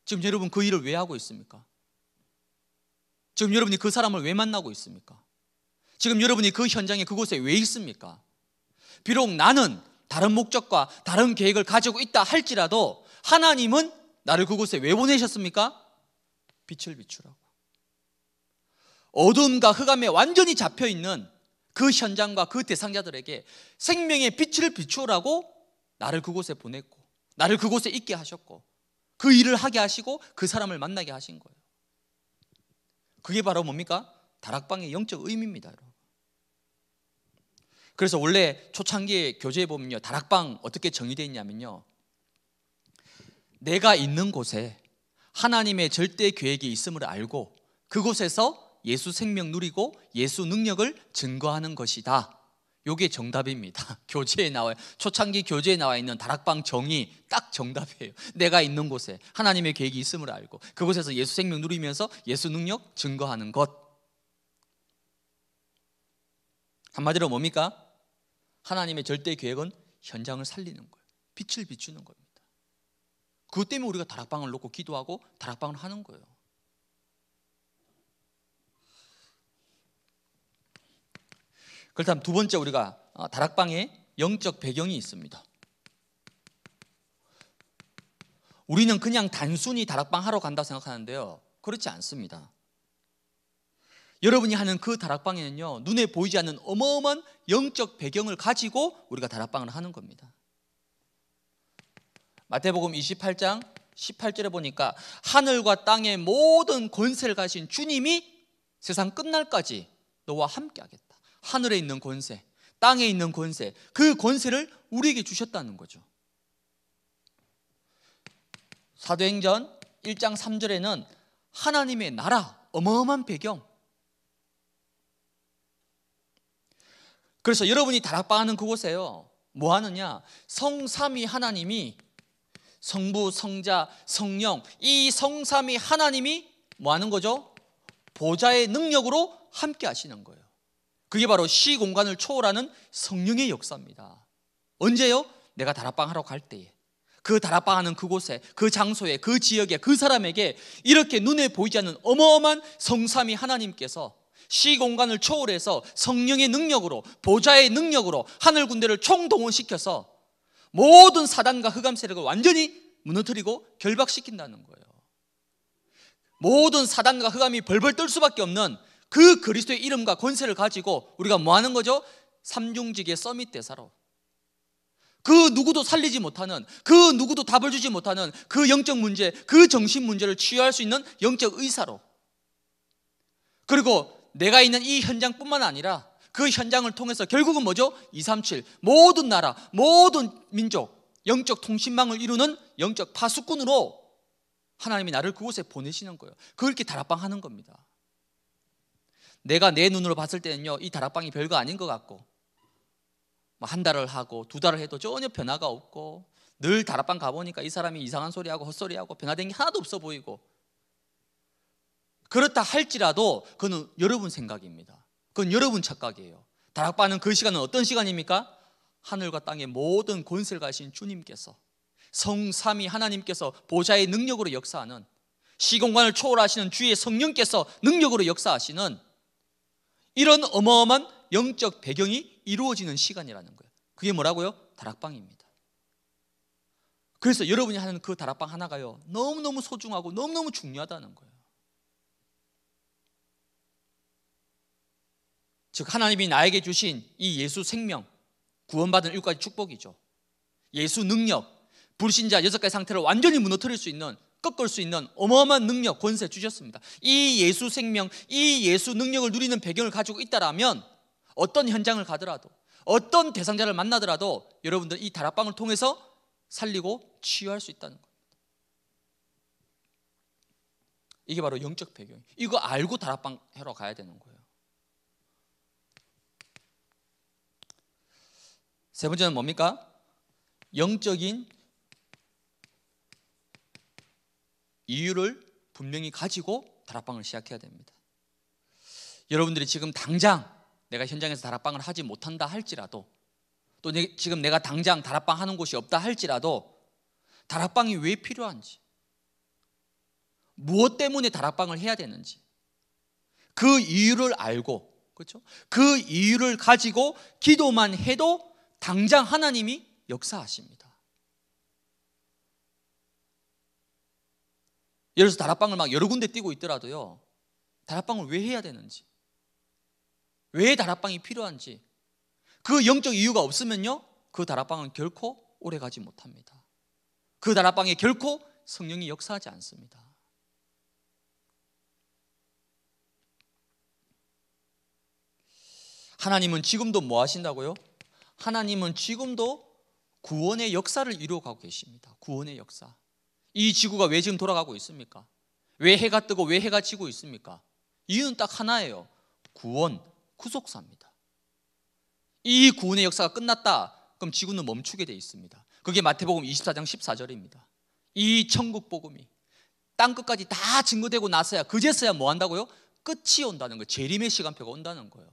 지금 여러분 그 일을 왜 하고 있습니까? 지금 여러분이 그 사람을 왜 만나고 있습니까? 지금 여러분이 그 현장에 그곳에 왜 있습니까? 비록 나는 다른 목적과 다른 계획을 가지고 있다 할지라도 하나님은 나를 그곳에 왜 보내셨습니까? 빛을 비추라고. 어둠과 흑암에 완전히 잡혀 있는 그 현장과 그 대상자들에게 생명의 빛을 비추라고 나를 그곳에 보냈고, 나를 그곳에 있게 하셨고, 그 일을 하게 하시고, 그 사람을 만나게 하신 거예요. 그게 바로 뭡니까? 다락방의 영적 의미입니다, 여러분. 그래서 원래 초창기 교재에 보면요. 다락방 어떻게 정의되어 있냐면요. 내가 있는 곳에 하나님의 절대 계획이 있음을 알고 그곳에서 예수 생명 누리고 예수 능력을 증거하는 것이다. 요게 정답입니다. 교재에 나와요. 초창기 교재에 나와 있는 다락방 정의 딱 정답이에요. 내가 있는 곳에 하나님의 계획이 있음을 알고 그곳에서 예수 생명 누리면서 예수 능력 증거하는 것. 한마디로 뭡니까? 하나님의 절대 계획은 현장을 살리는 거예요. 빛을 비추는 겁니다. 그것 때문에 우리가 다락방을 놓고 기도하고 다락방을 하는 거예요. 그렇다면 두 번째 우리가 어, 다락방에 영적 배경이 있습니다. 우리는 그냥 단순히 다락방 하러 간다 생각하는데요. 그렇지 않습니다. 여러분이 하는 그 다락방에는요, 눈에 보이지 않는 어마어마한 영적 배경을 가지고 우리가 다락방을 하는 겁니다. 마태복음 28장 18절에 보니까 하늘과 땅의 모든 권세를 가신 주님이 세상 끝날까지 너와 함께 하겠다. 하늘에 있는 권세, 땅에 있는 권세, 그 권세를 우리에게 주셨다는 거죠. 사도행전 1장 3절에는 하나님의 나라, 어마어마한 배경, 그래서 여러분이 다락방하는 그곳에요. 뭐 하느냐? 성삼위 하나님이 성부, 성자, 성령 이 성삼위 하나님이 뭐 하는 거죠? 보좌의 능력으로 함께 하시는 거예요. 그게 바로 시 공간을 초월하는 성령의 역사입니다. 언제요? 내가 다락방 하러 갈 때에 그 다락방 하는 그곳에 그 장소에 그 지역에 그 사람에게 이렇게 눈에 보이지 않는 어마어마한 성삼위 하나님께서 시공간을 초월해서 성령의 능력으로 보좌의 능력으로 하늘 군대를 총동원시켜서 모든 사단과 흑암 세력을 완전히 무너뜨리고 결박시킨다는 거예요. 모든 사단과 흑암이 벌벌 떨 수밖에 없는 그 그리스도의 이름과 권세를 가지고 우리가 뭐 하는 거죠? 삼중직의 서밋 대사로 그 누구도 살리지 못하는 그 누구도 답을 주지 못하는 그 영적 문제, 그 정신 문제를 치유할 수 있는 영적 의사로 그리고 내가 있는 이 현장뿐만 아니라 그 현장을 통해서 결국은 뭐죠? 237 모든 나라, 모든 민족 영적 통신망을 이루는 영적 파수꾼으로 하나님이 나를 그곳에 보내시는 거예요. 그렇게 다락방 하는 겁니다. 내가 내 눈으로 봤을 때는요, 이 다락방이 별거 아닌 것 같고, 뭐 한 달을 하고 두 달을 해도 전혀 변화가 없고, 늘 다락방 가보니까 이 사람이 이상한 소리하고 헛소리하고 변화된 게 하나도 없어 보이고, 그렇다 할지라도 그는 여러분 생각입니다. 그건 여러분 착각이에요. 다락방은 그 시간은 어떤 시간입니까? 하늘과 땅의 모든 권세를 가신 주님께서 성삼위 하나님께서 보좌의 능력으로 역사하는 시공간을 초월하시는 주의 성령께서 능력으로 역사하시는 이런 어마어마한 영적 배경이 이루어지는 시간이라는 거예요. 그게 뭐라고요? 다락방입니다. 그래서 여러분이 하는 그 다락방 하나가요. 너무너무 소중하고 너무너무 중요하다는 거예요. 즉 하나님이 나에게 주신 이 예수 생명, 구원받은 일곱 가지 축복이죠. 예수 능력, 불신자 여섯 가지 상태를 완전히 무너뜨릴 수 있는 꺾을 수 있는 어마어마한 능력, 권세 주셨습니다. 이 예수 생명, 이 예수 능력을 누리는 배경을 가지고 있다라면 어떤 현장을 가더라도 어떤 대상자를 만나더라도 여러분들 이 다락방을 통해서 살리고 치유할 수 있다는 겁니다. 이게 바로 영적 배경. 이거 알고 다락방 해러 가야 되는 거예요. 세 번째는 뭡니까? 영적인 이유를 분명히 가지고 다락방을 시작해야 됩니다. 여러분들이 지금 당장 내가 현장에서 다락방을 하지 못한다 할지라도 또 내, 지금 내가 당장 다락방 하는 곳이 없다 할지라도 다락방이 왜 필요한지 무엇 때문에 다락방을 해야 되는지 그 이유를 알고 그렇죠? 그 이유를 가지고 기도만 해도 당장 하나님이 역사하십니다. 예를 들어서 다락방을 막 여러 군데 뛰고 있더라도요. 다락방을 왜 해야 되는지. 왜 다락방이 필요한지. 그 영적 이유가 없으면요. 그 다락방은 결코 오래 가지 못합니다. 그 다락방에 결코 성령이 역사하지 않습니다. 하나님은 지금도 뭐 하신다고요? 하나님은 지금도 구원의 역사를 이루어가고 계십니다. 구원의 역사. 이 지구가 왜 지금 돌아가고 있습니까? 왜 해가 뜨고 왜 해가 지고 있습니까? 이유는 딱 하나예요. 구원, 구속사입니다. 이 구원의 역사가 끝났다. 그럼 지구는 멈추게 돼 있습니다. 그게 마태복음 24장 14절입니다. 이 천국 복음이 땅 끝까지 다 증거되고 나서야 그제서야 뭐 한다고요? 끝이 온다는 거예요. 재림의 시간표가 온다는 거예요.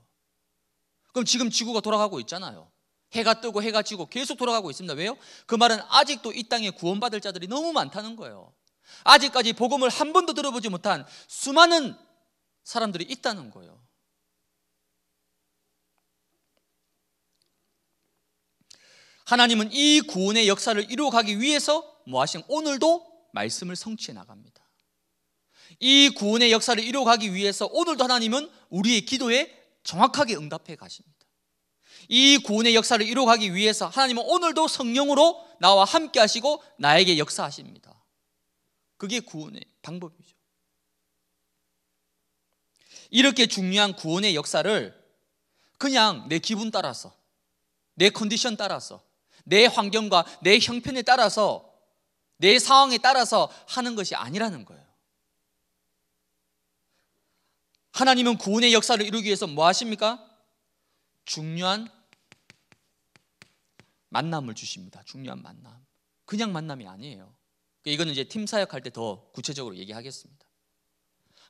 그럼 지금 지구가 돌아가고 있잖아요. 해가 뜨고 해가 지고 계속 돌아가고 있습니다. 왜요? 그 말은 아직도 이 땅에 구원받을 자들이 너무 많다는 거예요. 아직까지 복음을 한 번도 들어보지 못한 수많은 사람들이 있다는 거예요. 하나님은 이 구원의 역사를 이루어가기 위해서 뭐 하신 오늘도 말씀을 성취해 나갑니다. 이 구원의 역사를 이루어가기 위해서 오늘도 하나님은 우리의 기도에 정확하게 응답해 가십니다. 이 구원의 역사를 이루어가기 위해서 하나님은 오늘도 성령으로 나와 함께 하시고 나에게 역사하십니다. 그게 구원의 방법이죠. 이렇게 중요한 구원의 역사를 그냥 내 기분 따라서, 내 컨디션 따라서, 내 환경과 내 형편에 따라서, 내 상황에 따라서 하는 것이 아니라는 거예요. 하나님은 구원의 역사를 이루기 위해서 뭐 하십니까? 중요한 만남을 주십니다. 중요한 만남. 그냥 만남이 아니에요. 그러니까 이거는 이제 팀 사역할 때 더 구체적으로 얘기하겠습니다.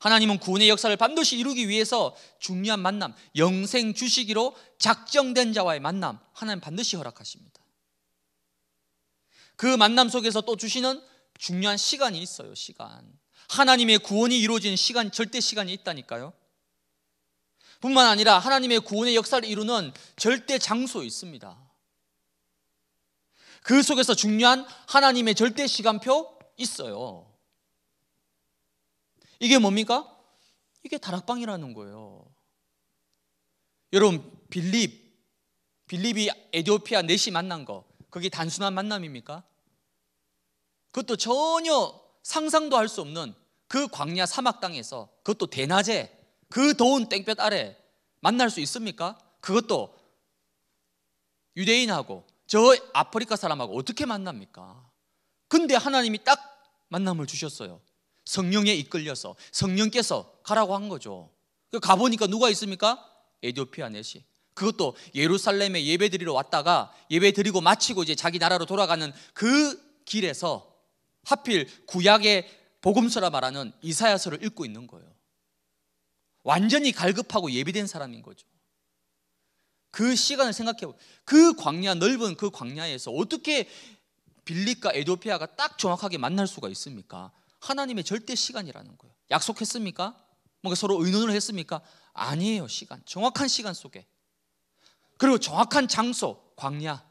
하나님은 구원의 역사를 반드시 이루기 위해서 중요한 만남, 영생 주시기로 작정된 자와의 만남, 하나님 반드시 허락하십니다. 그 만남 속에서 또 주시는 중요한 시간이 있어요, 시간. 하나님의 구원이 이루어지는 시간, 절대 시간이 있다니까요. 뿐만 아니라 하나님의 구원의 역사를 이루는 절대 장소 있습니다. 그 속에서 중요한 하나님의 절대 시간표 있어요. 이게 뭡니까? 이게 다락방이라는 거예요. 여러분 빌립 빌립이 에디오피아 넷이 만난 거 그게 단순한 만남입니까? 그것도 전혀 상상도 할 수 없는 그 광야 사막 땅에서 그것도 대낮에 그 더운 땡볕 아래 만날 수 있습니까? 그것도 유대인하고 저 아프리카 사람하고 어떻게 만납니까? 근데 하나님이 딱 만남을 주셨어요. 성령에 이끌려서 성령께서 가라고 한 거죠. 그 가보니까 누가 있습니까? 에디오피아 내시. 그것도 예루살렘에 예배 드리러 왔다가 예배 드리고 마치고 이제 자기 나라로 돌아가는 그 길에서 하필 구약의 복음서라 말하는 이사야서를 읽고 있는 거예요. 완전히 갈급하고 예비된 사람인 거죠. 그 시간을 생각해 그 광야 넓은 그 광야에서 어떻게 빌립과 에도피아가 딱 정확하게 만날 수가 있습니까? 하나님의 절대 시간이라는 거예요. 약속했습니까? 뭔가 서로 의논을 했습니까? 아니에요, 시간. 정확한 시간 속에. 그리고 정확한 장소, 광야.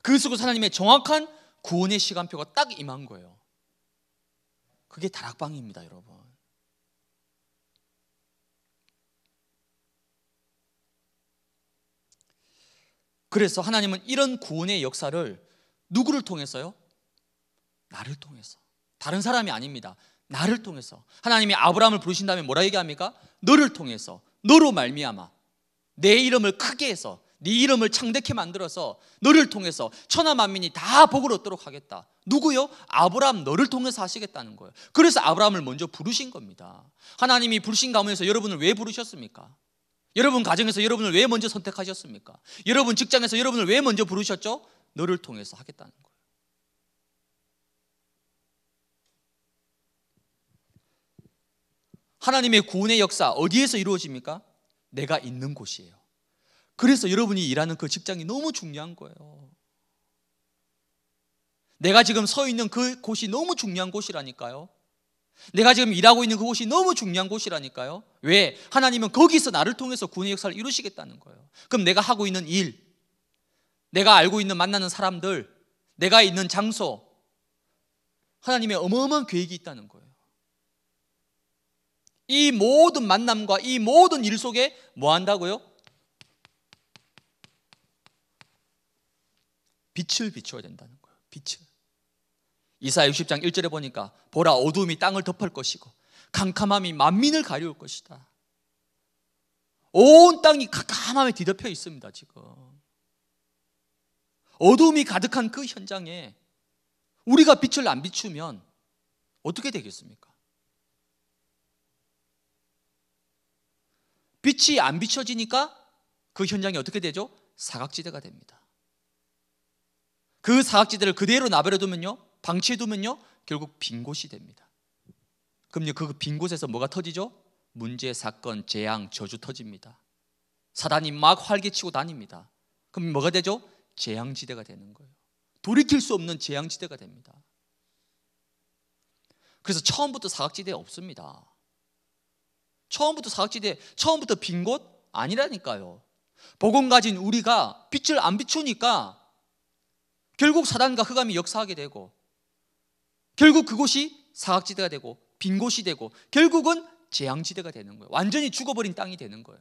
그 속에서 하나님의 정확한 구원의 시간표가 딱 임한 거예요. 그게 다락방입니다, 여러분. 그래서 하나님은 이런 구원의 역사를 누구를 통해서요? 나를 통해서. 다른 사람이 아닙니다. 나를 통해서. 하나님이 아브라함을 부르신 다면 뭐라 얘기합니까? 너를 통해서. 너로 말미암아. 내 이름을 크게 해서 네 이름을 창대케 만들어서 너를 통해서 천하 만민이 다 복을 얻도록 하겠다. 누구요? 아브라함 너를 통해서 하시겠다는 거예요. 그래서 아브라함을 먼저 부르신 겁니다. 하나님이 부르신 가문에서 여러분을 왜 부르셨습니까? 여러분 가정에서 여러분을 왜 먼저 선택하셨습니까? 여러분 직장에서 여러분을 왜 먼저 부르셨죠? 너를 통해서 하겠다는 거예요. 하나님의 구원의 역사 어디에서 이루어집니까? 내가 있는 곳이에요. 그래서 여러분이 일하는 그 직장이 너무 중요한 거예요. 내가 지금 서 있는 그 곳이 너무 중요한 곳이라니까요. 내가 지금 일하고 있는 그곳이 너무 중요한 곳이라니까요. 왜? 하나님은 거기서 나를 통해서 구원의 역사를 이루시겠다는 거예요. 그럼 내가 하고 있는 일, 내가 알고 있는 만나는 사람들, 내가 있는 장소, 하나님의 어마어마한 계획이 있다는 거예요. 이 모든 만남과 이 모든 일 속에 뭐 한다고요? 빛을 비춰야 된다는 거예요. 빛을. 이사 60장 1절에 보니까 보라 어둠이 땅을 덮을 것이고 캄캄함이 만민을 가려울 것이다. 온 땅이 캄캄함에 뒤덮여 있습니다, 지금. 어둠이 가득한 그 현장에 우리가 빛을 안 비추면 어떻게 되겠습니까? 빛이 안 비춰지니까 그 현장이 어떻게 되죠? 사각지대가 됩니다. 그 사각지대를 그대로 나버려 두면요. 방치해두면요 결국 빈 곳이 됩니다. 그럼요 그빈 곳에서 뭐가 터지죠? 문제, 사건, 재앙, 저주 터집니다. 사단이 막 활개치고 다닙니다. 그럼 뭐가 되죠? 재앙지대가 되는 거예요. 돌이킬 수 없는 재앙지대가 됩니다. 그래서 처음부터 사각지대 없습니다. 처음부터 사각지대, 처음부터 빈곳 아니라니까요. 복음 가진 우리가 빛을 안 비추니까 결국 사단과 흑암이 역사하게 되고 결국 그곳이 사각지대가 되고 빈 곳이 되고 결국은 재앙지대가 되는 거예요. 완전히 죽어버린 땅이 되는 거예요.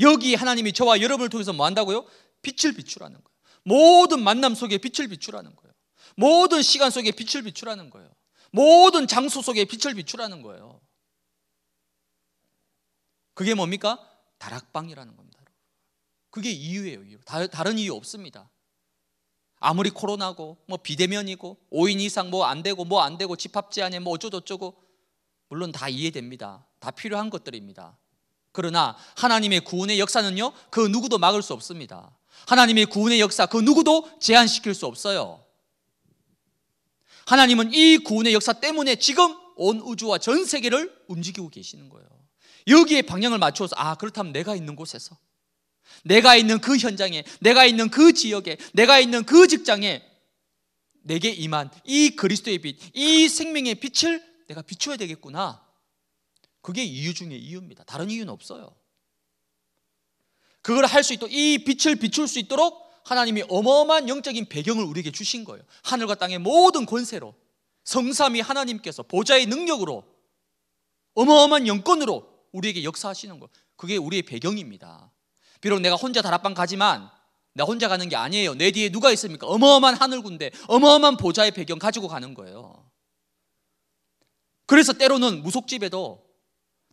여기 하나님이 저와 여러분을 통해서 뭐 한다고요? 빛을 비추라는 거예요. 모든 만남 속에 빛을 비추라는 거예요. 모든 시간 속에 빛을 비추라는 거예요. 모든 장소 속에 빛을 비추라는 거예요. 그게 뭡니까? 다락방이라는 겁니다. 그게 이유예요. 이유. 다, 른 이유 없습니다. 아무리 코로나고 뭐 비대면이고 5인 이상 뭐 안 되고 뭐 안 되고 집합 제한에 뭐 어쩌고저쩌고 물론 다 이해됩니다. 다 필요한 것들입니다. 그러나 하나님의 구원의 역사는요. 그 누구도 막을 수 없습니다. 하나님의 구원의 역사 그 누구도 제한시킬 수 없어요. 하나님은 이 구원의 역사 때문에 지금 온 우주와 전 세계를 움직이고 계시는 거예요. 여기에 방향을 맞추어서 아 그렇다면 내가 있는 곳에서 내가 있는 그 현장에, 내가 있는 그 지역에, 내가 있는 그 직장에 내게 임한 이 그리스도의 빛, 이 생명의 빛을 내가 비춰야 되겠구나. 그게 이유 중에 이유입니다. 다른 이유는 없어요. 그걸 할 수 있도록 이 빛을 비출 수 있도록 하나님이 어마어마한 영적인 배경을 우리에게 주신 거예요. 하늘과 땅의 모든 권세로 성삼이 하나님께서 보좌의 능력으로 어마어마한 영권으로 우리에게 역사하시는 거. 예요 그게 우리의 배경입니다. 비록 내가 혼자 다락방 가지만 나 혼자 가는 게 아니에요. 내 뒤에 누가 있습니까? 어마어마한 하늘 군대, 어마어마한 보좌의 배경 가지고 가는 거예요. 그래서 때로는 무속집에도,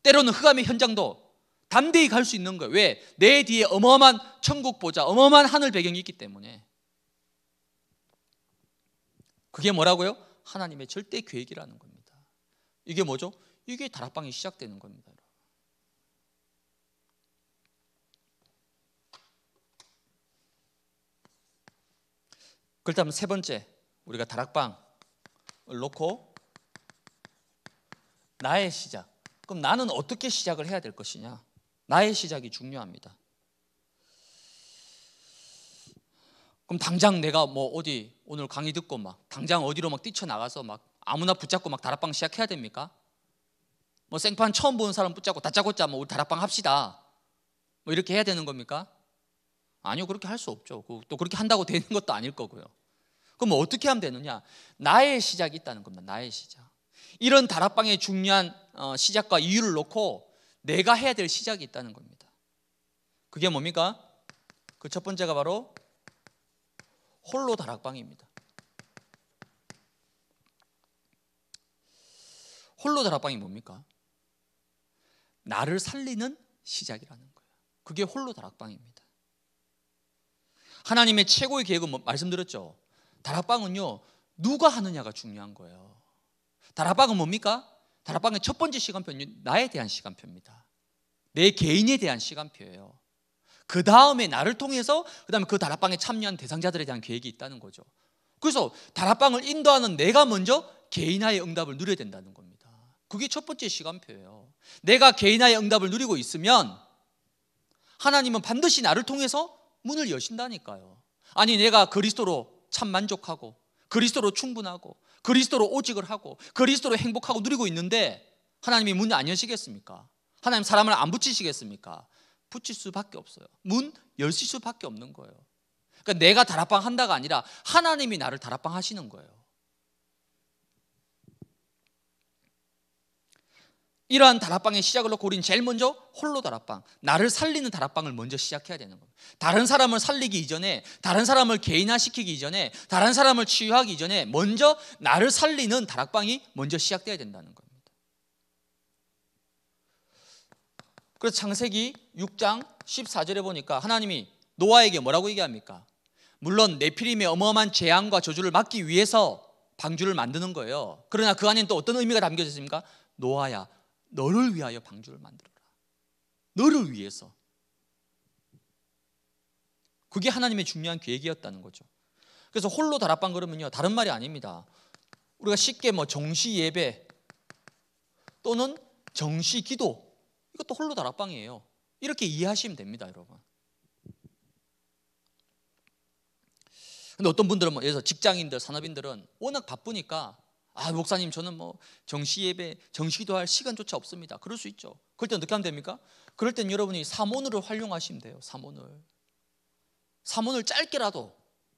때로는 흑암의 현장도 담대히 갈 수 있는 거예요. 왜? 내 뒤에 어마어마한 천국 보좌, 어마어마한 하늘 배경이 있기 때문에. 그게 뭐라고요? 하나님의 절대 계획이라는 겁니다. 이게 뭐죠? 이게 다락방이 시작되는 겁니다. 그렇다면 세 번째 우리가 다락방을 놓고 나의 시작. 그럼 나는 어떻게 시작을 해야 될 것이냐? 나의 시작이 중요합니다. 그럼 당장 내가 뭐 어디 오늘 강의 듣고 막 당장 어디로 막 뛰쳐나가서 막 아무나 붙잡고 막 다락방 시작해야 됩니까? 뭐 생판 처음 보는 사람 붙잡고 다짜고짜 뭐 우리 다락방 합시다. 뭐 이렇게 해야 되는 겁니까? 아니요, 그렇게 할 수 없죠. 그 또 그렇게 한다고 되는 것도 아닐 거고요. 그럼 뭐 어떻게 하면 되느냐? 나의 시작이 있다는 겁니다. 나의 시작. 이런 다락방의 중요한 어, 시작과 이유를 놓고 내가 해야 될 시작이 있다는 겁니다. 그게 뭡니까? 그 첫 번째가 바로 홀로 다락방입니다. 홀로 다락방이 뭡니까? 나를 살리는 시작이라는 거예요. 그게 홀로 다락방입니다. 하나님의 최고의 계획은 뭐, 말씀드렸죠. 다락방은요. 누가 하느냐가 중요한 거예요. 다락방은 뭡니까? 다락방의 첫 번째 시간표는 나에 대한 시간표입니다. 내 개인에 대한 시간표예요. 그 다음에 나를 통해서 그 다음에 그 다락방에 참여한 대상자들에 대한 계획이 있다는 거죠. 그래서 다락방을 인도하는 내가 먼저 개인화의 응답을 누려야 된다는 겁니다. 그게 첫 번째 시간표예요. 내가 개인화의 응답을 누리고 있으면 하나님은 반드시 나를 통해서 문을 여신다니까요. 아니 내가 그리스도로 참 만족하고 그리스도로 충분하고 그리스도로 오직을 하고 그리스도로 행복하고 누리고 있는데 하나님이 문안 여시겠습니까? 하나님 사람을 안 붙이시겠습니까? 붙일 수밖에 없어요. 문 열실 수밖에 없는 거예요. 그러니까 내가 다락방 한다가 아니라 하나님이 나를 다락방 하시는 거예요. 이러한 다락방의 시작을 놓고 우린 제일 먼저 홀로 다락방, 나를 살리는 다락방을 먼저 시작해야 되는 겁니다. 다른 사람을 살리기 이전에, 다른 사람을 개인화시키기 이전에, 다른 사람을 치유하기 이전에 먼저 나를 살리는 다락방이 먼저 시작돼야 된다는 겁니다. 그래서 창세기 6장 14절에 보니까 하나님이 노아에게 뭐라고 얘기합니까? 물론 네피림의 어마어마한 재앙과 저주를 막기 위해서 방주를 만드는 거예요. 그러나 그 안에는 또 어떤 의미가 담겨져 있습니까? 노아야 너를 위하여 방주를 만들어라. 너를 위해서. 그게 하나님의 중요한 계획이었다는 거죠. 그래서 홀로 다락방 그러면요. 다른 말이 아닙니다. 우리가 쉽게 뭐 정시 예배 또는 정시 기도 이것도 홀로 다락방이에요. 이렇게 이해하시면 됩니다, 여러분. 근데 어떤 분들은 뭐 예를 들어 직장인들, 산업인들은 워낙 바쁘니까 아 목사님 저는 뭐 정시 예배 정시기도 할 시간조차 없습니다. 그럴 수 있죠. 그럴 때 어떻게 하면 됩니까? 그럴 땐 여러분이 사문으로 활용하시면 돼요. 사문을사문을 짧게라도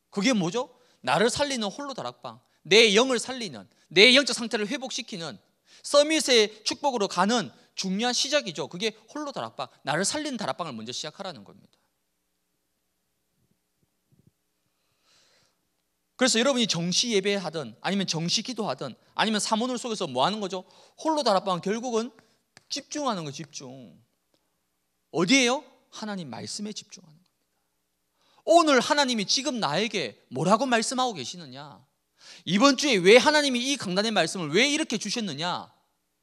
그게 뭐죠? 나를 살리는 홀로 다락방 내 영을 살리는 내 영적 상태를 회복시키는 서밋의 축복으로 가는 중요한 시작이죠. 그게 홀로 다락방 나를 살리는 다락방을 먼저 시작하라는 겁니다. 그래서 여러분이 정시 예배하든 아니면 정시 기도하든 아니면 사모늘 속에서 뭐 하는 거죠? 홀로 다락방 결국은 집중하는 거 집중. 어디에요? 하나님 말씀에 집중하는 겁니다. 오늘 하나님이 지금 나에게 뭐라고 말씀하고 계시느냐? 이번 주에 왜 하나님이 이 강단의 말씀을 왜 이렇게 주셨느냐?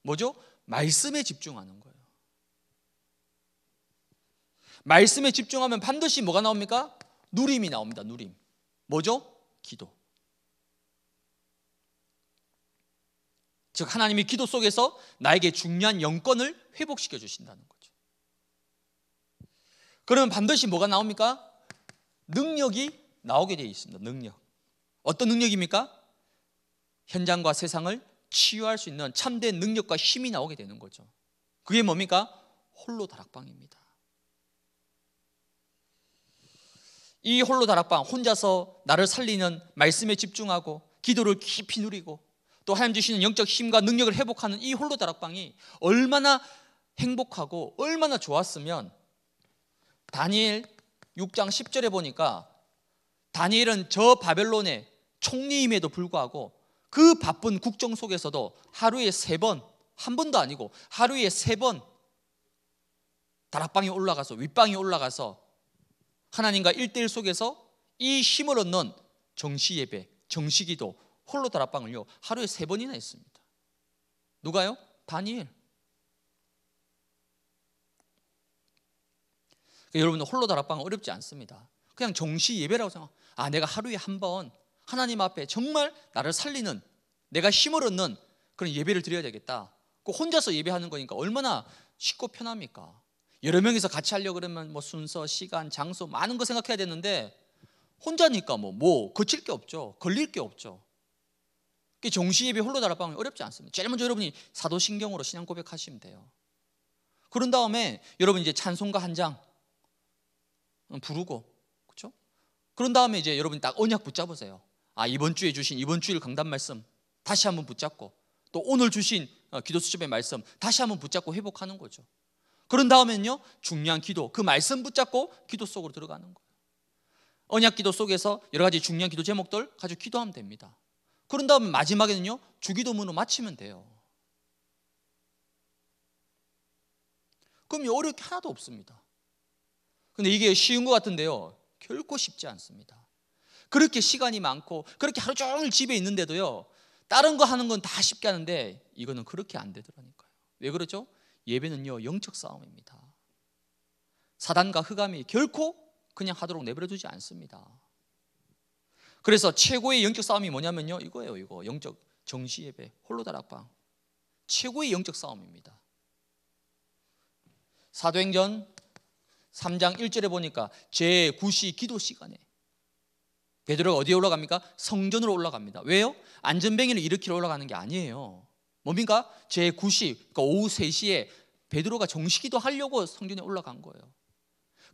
뭐죠? 말씀에 집중하는 거예요. 말씀에 집중하면 반드시 뭐가 나옵니까? 누림이 나옵니다. 누림. 뭐죠? 기도. 즉 하나님이 기도 속에서 나에게 중요한 영권을 회복시켜 주신다는 거죠. 그러면 반드시 뭐가 나옵니까? 능력이 나오게 되어 있습니다. 능력. 어떤 능력입니까? 현장과 세상을 치유할 수 있는 참된 능력과 힘이 나오게 되는 거죠. 그게 뭡니까? 홀로 다락방입니다. 이 홀로 다락방 혼자서 나를 살리는 말씀에 집중하고 기도를 깊이 누리고 또 하나님 주시는 영적 힘과 능력을 회복하는 이 홀로 다락방이 얼마나 행복하고 얼마나 좋았으면 다니엘 6장 10절에 보니까 다니엘은 저 바벨론의 총리임에도 불구하고 그 바쁜 국정 속에서도 하루에 세 번, 한 번도 아니고 하루에 세 번다락방이 올라가서 윗방이 올라가서 하나님과 일대일 속에서 이 힘을 얻는 정시 예배, 정시 기도, 홀로 다락방을요. 하루에 세 번이나 했습니다. 누가요? 다니엘. 그러니까 여러분 홀로 다락방은 어렵지 않습니다. 그냥 정시 예배라고 생각. 아, 내가 하루에 한 번 하나님 앞에 정말 나를 살리는 내가 힘을 얻는 그런 예배를 드려야 되겠다. 그 혼자서 예배하는 거니까 얼마나 쉽고 편합니까? 여러 명이서 같이 하려 고 그러면 뭐 순서, 시간, 장소 많은 거 생각해야 되는데 혼자니까 뭐뭐 뭐 거칠 게 없죠. 걸릴 게 없죠. 그 정시 예배 홀로 달아방면 어렵지 않습니다. 제일 먼저 여러분이 사도신경으로 신앙 고백하시면 돼요. 그런 다음에 여러분 이제 찬송가 한 장 부르고 그렇죠? 그런 다음에 이제 여러분 딱 언약 붙잡으세요. 아 이번 주에 주신 이번 주일 강단 말씀 다시 한번 붙잡고 또 오늘 주신 어, 기도 수첩의 말씀 다시 한번 붙잡고 회복하는 거죠. 그런 다음에는요 중요한 기도 그 말씀 붙잡고 기도 속으로 들어가는 거예요. 언약 기도 속에서 여러 가지 중요한 기도 제목들 가지고 기도하면 됩니다. 그런 다음에 마지막에는요 주기도문으로 마치면 돼요. 그럼 어려울 게 하나도 없습니다. 근데 이게 쉬운 것 같은데요 결코 쉽지 않습니다. 그렇게 시간이 많고 그렇게 하루 종일 집에 있는데도요 다른 거 하는 건 다 쉽게 하는데 이거는 그렇게 안 되더라니까요. 왜 그러죠? 예배는요 영적 싸움입니다. 사단과 흑암이 결코 그냥 하도록 내버려두지 않습니다. 그래서 최고의 영적 싸움이 뭐냐면요 이거예요 이거 영적 정시 예배 홀로 다락방 최고의 영적 싸움입니다. 사도행전 3장 1절에 보니까 제9시 기도 시간에 베드로가 어디에 올라갑니까? 성전으로 올라갑니다. 왜요? 안전뱅이를 일으키러 올라가는 게 아니에요. 뭡니까? 제9시 그러니까 오후 3시에 베드로가 정시기도 하려고 성전에 올라간 거예요.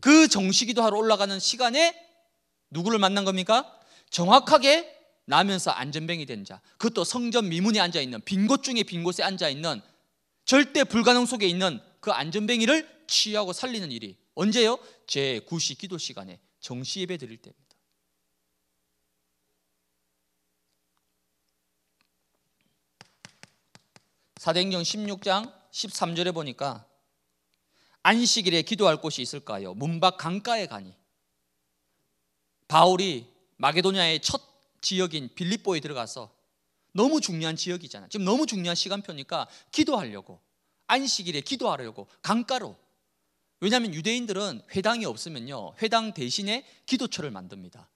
그 정시기도 하러 올라가는 시간에 누구를 만난 겁니까? 정확하게 나면서 안전뱅이 된 자. 그것도 성전 미문에 앉아 있는 빈 곳 중에 빈 곳에 앉아 있는 절대 불가능 속에 있는 그 안전뱅이를 치유하고 살리는 일이 언제요? 제 9시 기도 시간에 정시 예배 드릴 때입니다. 사도행전 16장 13절에 보니까 안식일에 기도할 곳이 있을까요? 문밖 강가에 가니 바울이 마게도냐의 첫 지역인 빌립보에 들어가서 너무 중요한 지역이잖아. 지금 너무 중요한 시간표니까 기도하려고 안식일에 기도하려고 강가로. 왜냐하면 유대인들은 회당이 없으면요 회당 대신에 기도처를 만듭니다.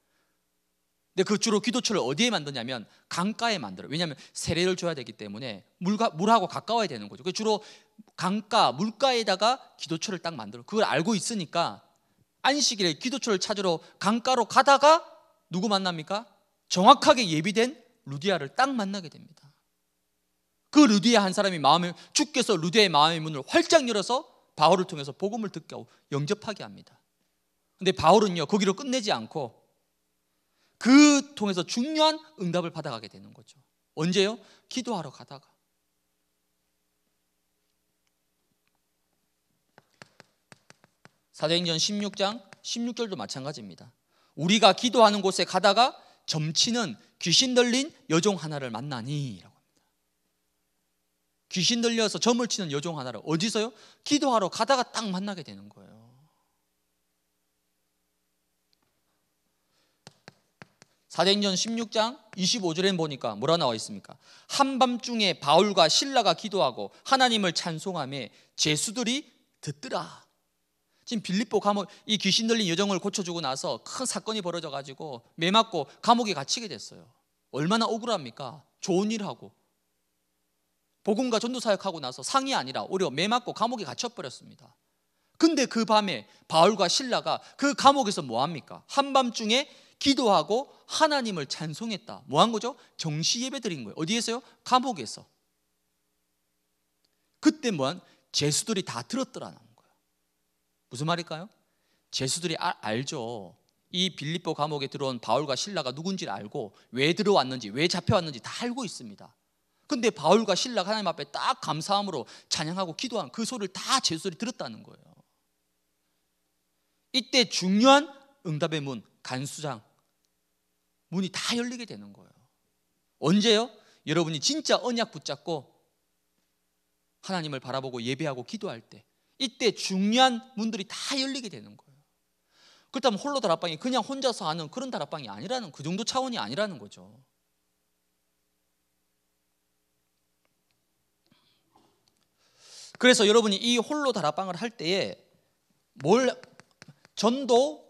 근데 그 주로 기도처를 어디에 만드냐면 강가에 만들어요. 왜냐하면 세례를 줘야 되기 때문에 물과, 물하고 가까워야 되는 거죠. 그 주로 강가, 물가에다가 기도처를 딱 만들어요. 그걸 알고 있으니까 안식일에 기도처를 찾으러 강가로 가다가 누구 만납니까? 정확하게 예비된 루디아를 딱 만나게 됩니다. 그 루디아 한 사람이 마음에 주께서 루디아의 마음의 문을 활짝 열어서 바울을 통해서 복음을 듣게 하고 영접하게 합니다. 근데 바울은요 거기로 끝내지 않고 그 통해서 중요한 응답을 받아가게 되는 거죠. 언제요? 기도하러 가다가. 사도행전 16장 16절도 마찬가지입니다. 우리가 기도하는 곳에 가다가 점치는 귀신 들린 여종 하나를 만나니라고 합니다. 귀신 들려서 점을 치는 여종 하나를 어디서요? 기도하러 가다가 딱 만나게 되는 거예요. 사도행전 16장 25절에 보니까 뭐라 나와 있습니까? 한밤중에 바울과 신라가 기도하고 하나님을 찬송함에 죄수들이 듣더라. 지금 빌립보 감옥 이 귀신 들린 여정을 고쳐주고 나서 큰 사건이 벌어져 가지고 매 맞고 감옥에 갇히게 됐어요. 얼마나 억울합니까? 좋은 일 하고 복음과 전도 사역하고 나서 상이 아니라 오히려 매 맞고 감옥에 갇혀 버렸습니다. 근데 그 밤에 바울과 신라가 그 감옥에서 뭐 합니까? 한밤중에 기도하고 하나님을 찬송했다. 뭐 한 거죠? 정시 예배 드린 거예요. 어디에서요? 감옥에서. 그때 뭐한 제수들이 다 들었더라는 거예요. 무슨 말일까요? 제수들이 아, 알죠. 이 빌립보 감옥에 들어온 바울과 신라가 누군지 알고 왜 들어왔는지 왜 잡혀왔는지 다 알고 있습니다. 근데 바울과 신라가 하나님 앞에 딱 감사함으로 찬양하고 기도한 그 소리를 다 제수들이 들었다는 거예요. 이때 중요한 응답의 문 간수장 문이 다 열리게 되는 거예요. 언제요? 여러분이 진짜 언약 붙잡고 하나님을 바라보고 예배하고 기도할 때 이때 중요한 문들이 다 열리게 되는 거예요. 그렇다면 홀로 다락방이 그냥 혼자서 하는 그런 다락방이 아니라는 그 정도 차원이 아니라는 거죠. 그래서 여러분이 이 홀로 다락방을 할 때에 뭘 전도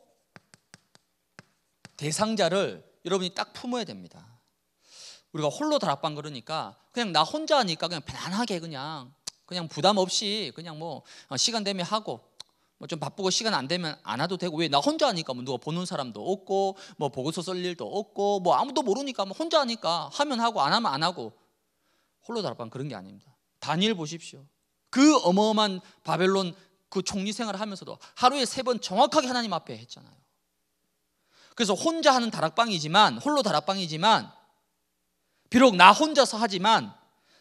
대상자를 여러분이 딱 품어야 됩니다. 우리가 홀로 다락방 그러니까 그냥 나 혼자 하니까 그냥 편안하게 그냥 그냥 부담 없이 그냥 뭐 어, 시간 되면 하고 뭐 좀 바쁘고 시간 안 되면 안 와도 되고 왜 나 혼자 하니까 뭐 누가 보는 사람도 없고 뭐 보고서 쓸 일도 없고 뭐 아무도 모르니까 뭐 혼자 하니까 하면 하고 안 하면 안 하고 홀로 다락방 그런 게 아닙니다. 단일 보십시오. 그 어마어마한 바벨론 그 총리 생활을 하면서도 하루에 세 번 정확하게 하나님 앞에 했잖아요. 그래서 혼자 하는 다락방이지만 홀로 다락방이지만 비록 나 혼자서 하지만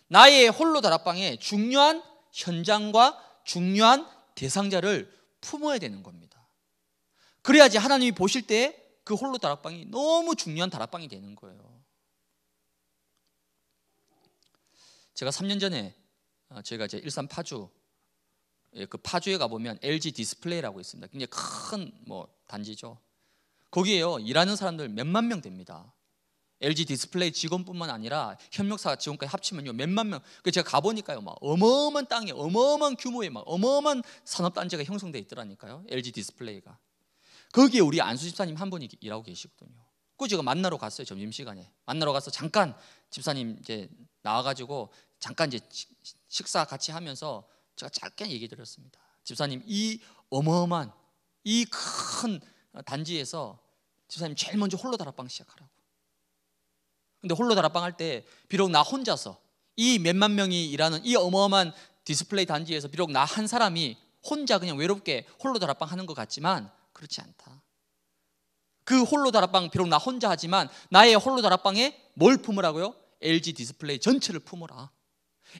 나의 홀로 다락방에 중요한 현장과 중요한 대상자를 품어야 되는 겁니다. 그래야지 하나님이 보실 때 그 홀로 다락방이 너무 중요한 다락방이 되는 거예요. 제가 3년 전에 어, 저가 이제 일산 파주 예, 그 파주에 가 보면 LG 디스플레이라고 있습니다. 굉장히 큰뭐 단지죠. 거기에요 일하는 사람들 몇만 명 됩니다. LG 디스플레이 직원뿐만 아니라 협력사 직원까지 합치면요 몇만 명. 그 제가 가보니까요 막 어마어마한 땅에 어마어마한 규모의막 어마어마한 산업 단지가 형성돼 있더라니까요 LG 디스플레이가. 거기에 우리 안수 집사님 한 분이 일하고 계시거든요. 그 제가 만나러 갔어요 점심 시간에 만나러 가서 잠깐 집사님 이제 나와가지고 잠깐 이제 식사 같이 하면서 제가 짧게 얘기 드렸습니다. 집사님 이 어마어마한 이큰 단지에서 집사님 제일 먼저 홀로 다락방 시작하라고. 근데 홀로 다락방 할 때 비록 나 혼자서 이 몇만 명이 일하는 이 어마어마한 디스플레이 단지에서 비록 나 한 사람이 혼자 그냥 외롭게 홀로 다락방 하는 것 같지만 그렇지 않다. 그 홀로 다락방 비록 나 혼자 하지만 나의 홀로 다락방에 뭘 품으라고요? LG 디스플레이 전체를 품어라.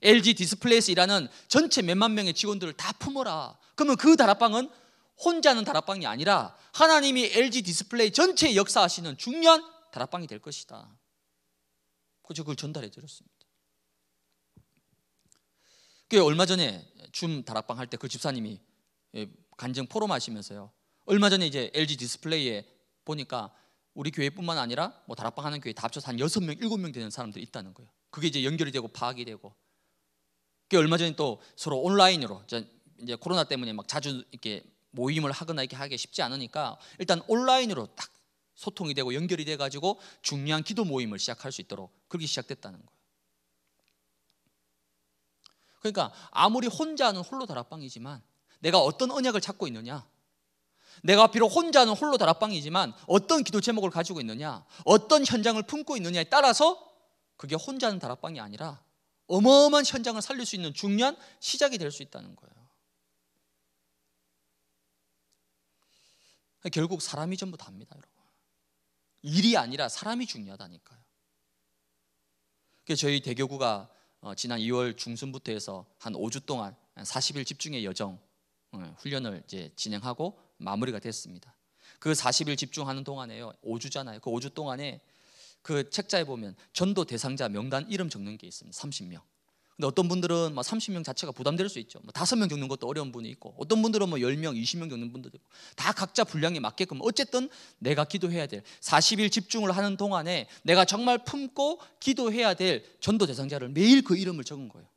LG 디스플레이에서 일하는 전체 몇만 명의 직원들을 다 품어라. 그러면 그 다락방은 혼자 하는 다락방이 아니라 하나님이 LG 디스플레이 전체에 역사하시는 중요한 다락방이 될 것이다. 그래서 그걸 전달해 드렸습니다. 얼마 전에 줌 다락방 할 때 그 집사님이 예, 간증 포럼 하시면서요. 얼마 전에 이제 LG 디스플레이에 보니까 우리 교회뿐만 아니라 뭐 다락방 하는 교회 다 합쳐서 한 6명, 7명 되는 사람들이 있다는 거예요. 그게 이제 연결이 되고 파악이 되고. 그 얼마 전에 또 서로 온라인으로 이제 코로나 때문에 막 자주 이렇게 모임을 하거나 이렇게 하기 쉽지 않으니까 일단 온라인으로 딱 소통이 되고 연결이 돼 가지고 중요한 기도 모임을 시작할 수 있도록 그렇게 시작됐다는 거예요. 그러니까 아무리 혼자는 홀로 다락방이지만 내가 어떤 언약을 찾고 있느냐 내가 비록 혼자는 홀로 다락방이지만 어떤 기도 제목을 가지고 있느냐 어떤 현장을 품고 있느냐에 따라서 그게 혼자는 다락방이 아니라 어마어마한 현장을 살릴 수 있는 중요한 시작이 될 수 있다는 거예요 결국 사람이 전부 답니다, 여러분. 일이 아니라 사람이 중요하다니까요. 저희 대교구가 어, 지난 2월 중순부터 해서 한 5주 동안 40일 집중의 여정 어, 훈련을 이제 진행하고 마무리가 됐습니다. 그 40일 집중하는 동안에요. 5주잖아요. 그 5주 동안에 그 책자에 보면 전도 대상자 명단 이름 적는 게 있습니다. 30명. 근데 어떤 분들은 막 30명 자체가 부담될 수 있죠. 뭐 5명 겪는 것도 어려운 분이 있고 어떤 분들은 뭐 10명, 20명 겪는 분들도 있고 다 각자 분량에 맞게끔 어쨌든 내가 기도해야 될 40일 집중을 하는 동안에 내가 정말 품고 기도해야 될 전도 대상자를 매일 그 이름을 적은 거예요.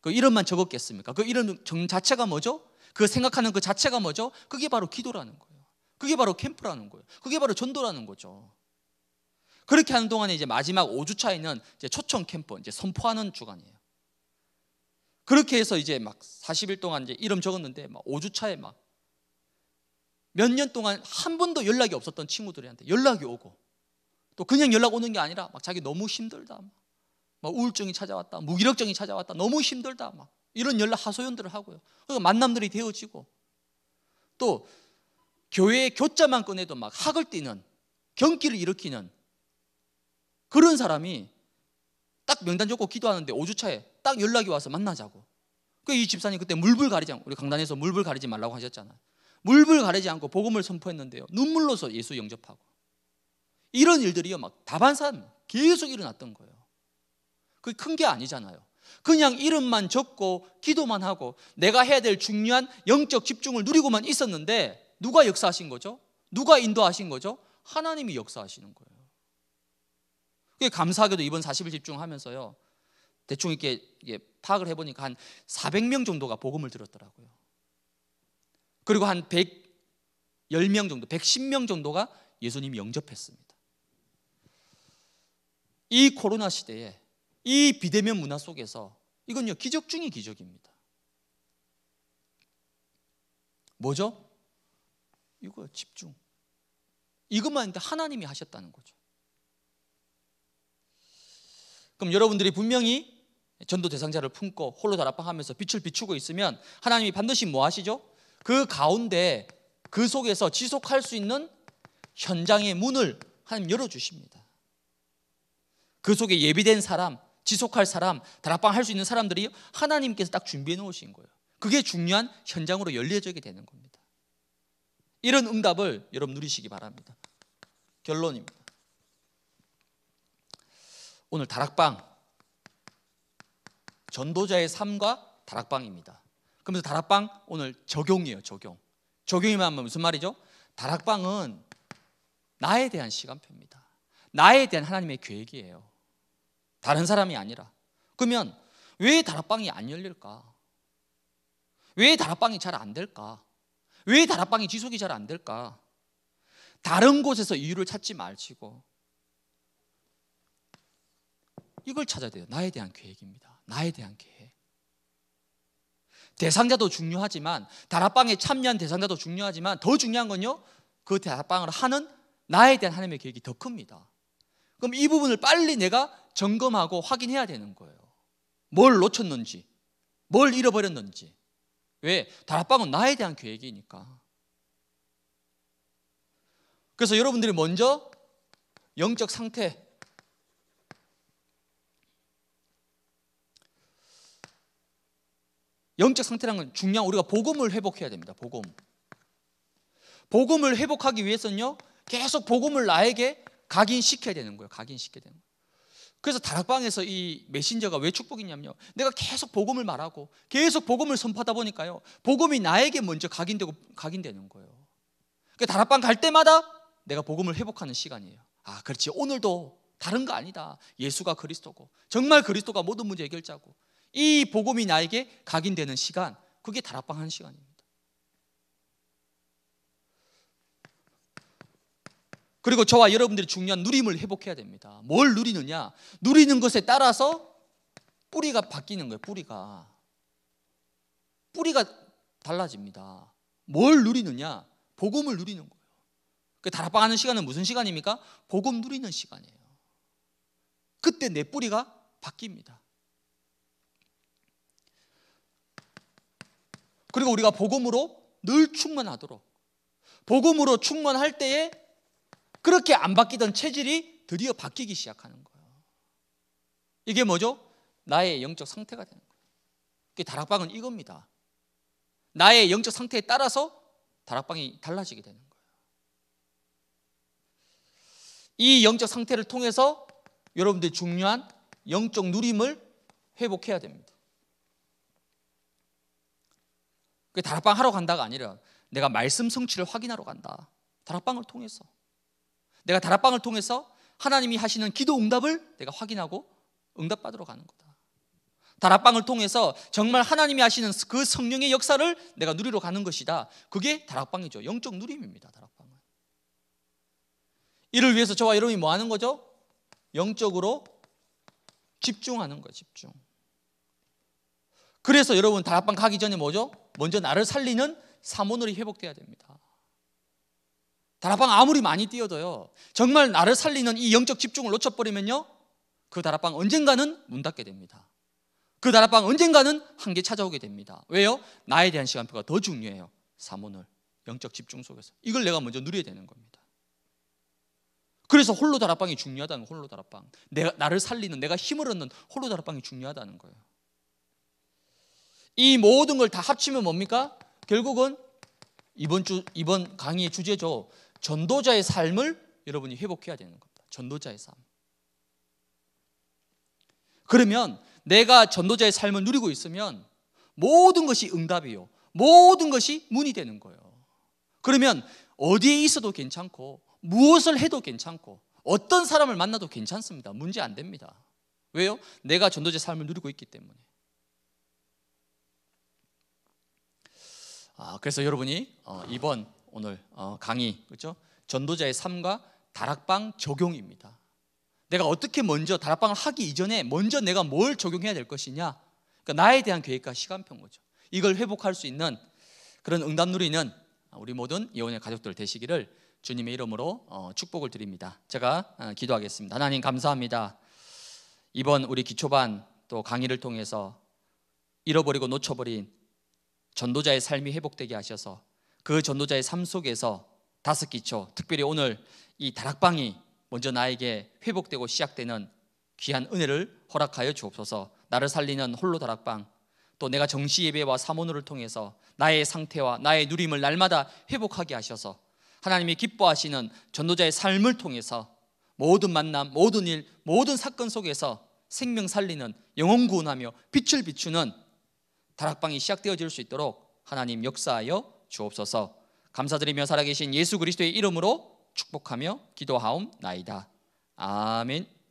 그 이름만 적었겠습니까? 그 이름 자체가 뭐죠? 그 생각하는 그 자체가 뭐죠? 그게 바로 기도라는 거예요. 그게 바로 캠프라는 거예요. 그게 바로 전도라는 거죠. 그렇게 하는 동안에 이제 마지막 5주차에는 이제 초청 캠프, 이제 선포하는 주간이에요. 그렇게 해서 이제 막 40일 동안 이제 이름 적었는데 막 5주 차에 막 몇 년 동안 한 번도 연락이 없었던 친구들한테 연락이 오고 또 그냥 연락 오는 게 아니라 막 자기 너무 힘들다. 막 우울증이 찾아왔다. 무기력증이 찾아왔다. 너무 힘들다. 막 이런 연락 하소연들을 하고요. 그 만남들이 되어지고 또 교회의 교자만 꺼내도 막 학을 뛰는 경기를 일으키는 그런 사람이 딱 명단 적고 기도하는데 5주 차에 딱 연락이 와서 만나자고. 그 이 집사님 그때 물불 가리지 않고 우리 강단에서 물불 가리지 말라고 하셨잖아요. 물불 가리지 않고 복음을 선포했는데요. 눈물로서 예수 영접하고. 이런 일들이요. 막다반사 계속 일어났던 거예요. 그게 큰 게 아니잖아요. 그냥 이름만 적고 기도만 하고 내가 해야 될 중요한 영적 집중을 누리고만 있었는데 누가 역사하신 거죠? 누가 인도하신 거죠? 하나님이 역사하시는 거예요. 감사하게도 이번 40일 집중하면서요. 대충 이렇게 파악을 해보니까 한 400명 정도가 복음을 들었더라고요. 그리고 한 110명 정도, 110명 정도가 예수님 영접했습니다. 이 코로나 시대에 이 비대면 문화 속에서 이건요 기적 중의 기적입니다. 뭐죠? 이거 집중. 이것만 그러니까 하나님이 하셨다는 거죠. 그럼 여러분들이 분명히 전도 대상자를 품고 홀로 다락방하면서 빛을 비추고 있으면 하나님이 반드시 뭐 하시죠? 그 가운데 그 속에서 지속할 수 있는 현장의 문을 하나님 열어주십니다. 그 속에 예비된 사람, 지속할 사람, 다락방 할수 있는 사람들이 하나님께서 딱 준비해 놓으신 거예요. 그게 중요한 현장으로 열려지게 되는 겁니다. 이런 응답을 여러분 누리시기 바랍니다. 결론입니다. 오늘 다락방 전도자의 삶과 다락방입니다. 그러면서 다락방 오늘 적용이에요, 적용. 적용이면 무슨 말이죠? 다락방은 나에 대한 시간표입니다. 나에 대한 하나님의 계획이에요. 다른 사람이 아니라. 그러면 왜 다락방이 안 열릴까? 왜 다락방이 잘 안 될까? 왜 다락방이 지속이 잘 안 될까? 다른 곳에서 이유를 찾지 말시고 이걸 찾아야 돼요. 나에 대한 계획입니다. 나에 대한 계획. 대상자도 중요하지만 다락방에 참여한 대상자도 중요하지만 더 중요한 건요. 그 다락방을 하는 나에 대한 하나님의 계획이 더 큽니다. 그럼 이 부분을 빨리 내가 점검하고 확인해야 되는 거예요. 뭘 놓쳤는지, 뭘 잃어버렸는지. 왜? 다락방은 나에 대한 계획이니까. 그래서 여러분들이 먼저 영적 상태, 영적 상태라는 건 중요한 우리가 복음을 회복해야 됩니다. 복음. 복음을 회복하기 위해서는요. 계속 복음을 나에게 각인시켜야 되는 거예요. 각인시켜야 되는 거예요. 그래서 다락방에서 이 메신저가 왜 축복이냐면요. 내가 계속 복음을 말하고 계속 복음을 선포하다 보니까요. 복음이 나에게 먼저 각인되고 각인되는 거예요. 그러니까 다락방 갈 때마다 내가 복음을 회복하는 시간이에요. 아, 그렇지. 오늘도 다른 거 아니다. 예수가 그리스도고 정말 그리스도가 모든 문제 해결자고 이 복음이 나에게 각인되는 시간, 그게 다락방 하는 시간입니다. 그리고 저와 여러분들이 중요한 누림을 회복해야 됩니다. 뭘 누리느냐? 누리는 것에 따라서 뿌리가 바뀌는 거예요, 뿌리가. 뿌리가 달라집니다. 뭘 누리느냐? 복음을 누리는 거예요. 그 다락방 하는 시간은 무슨 시간입니까? 복음 누리는 시간이에요. 그때 내 뿌리가 바뀝니다. 그리고 우리가 복음으로 늘 충만하도록 복음으로 충만할 때에 그렇게 안 바뀌던 체질이 드디어 바뀌기 시작하는 거예요. 이게 뭐죠? 나의 영적 상태가 되는 거예요. 다락방은 이겁니다. 나의 영적 상태에 따라서 다락방이 달라지게 되는 거예요. 이 영적 상태를 통해서 여러분들 중요한 영적 누림을 회복해야 됩니다. 그게 다락방 하러 간다가 아니라 내가 말씀 성취를 확인하러 간다. 다락방을 통해서. 내가 다락방을 통해서 하나님이 하시는 기도 응답을 내가 확인하고 응답받으러 가는 거다. 다락방을 통해서 정말 하나님이 하시는 그 성령의 역사를 내가 누리러 가는 것이다. 그게 다락방이죠. 영적 누림입니다. 다락방은. 이를 위해서 저와 여러분이 뭐 하는 거죠? 영적으로 집중하는 거예요. 집중. 그래서 여러분 다락방 가기 전에 뭐죠? 먼저 나를 살리는 사모노리 회복돼야 됩니다. 다락방 아무리 많이 뛰어도요. 정말 나를 살리는 이 영적 집중을 놓쳐버리면요. 그 다락방 언젠가는 문 닫게 됩니다. 그 다락방 언젠가는 한계 찾아오게 됩니다. 왜요? 나에 대한 시간표가 더 중요해요. 사모놀, 영적 집중 속에서. 이걸 내가 먼저 누려야 되는 겁니다. 그래서 홀로 다락방이 중요하다는 홀로 다락방. 내가 나를 살리는 내가 힘을 얻는 홀로 다락방이 중요하다는 거예요. 이 모든 걸 다 합치면 뭡니까? 결국은 이번 주 이번 강의의 주제죠. 전도자의 삶을 여러분이 회복해야 되는 겁니다. 전도자의 삶. 그러면 내가 전도자의 삶을 누리고 있으면 모든 것이 응답이요. 모든 것이 문이 되는 거예요. 그러면 어디에 있어도 괜찮고 무엇을 해도 괜찮고 어떤 사람을 만나도 괜찮습니다. 문제 안 됩니다. 왜요? 내가 전도자의 삶을 누리고 있기 때문에. 아, 그래서 여러분이 어, 이번 오늘 어, 강의 그렇죠? 전도자의 삶과 다락방 적용입니다. 내가 어떻게 먼저 다락방을 하기 이전에 먼저 내가 뭘 적용해야 될 것이냐? 그러니까 나에 대한 계획과 시간표인 거죠. 이걸 회복할 수 있는 그런 응답 누리는 우리 모든 예원의 가족들 되시기를 주님의 이름으로 어, 축복을 드립니다. 제가 기도하겠습니다. 하나님 감사합니다. 이번 우리 기초반 또 강의를 통해서 잃어버리고 놓쳐버린 전도자의 삶이 회복되게 하셔서 그 전도자의 삶 속에서 다섯 기초, 특별히 오늘 이 다락방이 먼저 나에게 회복되고 시작되는 귀한 은혜를 허락하여 주옵소서. 나를 살리는 홀로 다락방, 또 내가 정시 예배와 사모노를 통해서 나의 상태와 나의 누림을 날마다 회복하게 하셔서 하나님이 기뻐하시는 전도자의 삶을 통해서 모든 만남, 모든 일, 모든 사건 속에서 생명 살리는 영혼 구원하며 빛을 비추는 다락방이 시작되어질 수 있도록 하나님 역사하여 주옵소서. 감사드리며 살아계신 예수 그리스도의 이름으로 축복하며 기도하옵나이다. 아멘.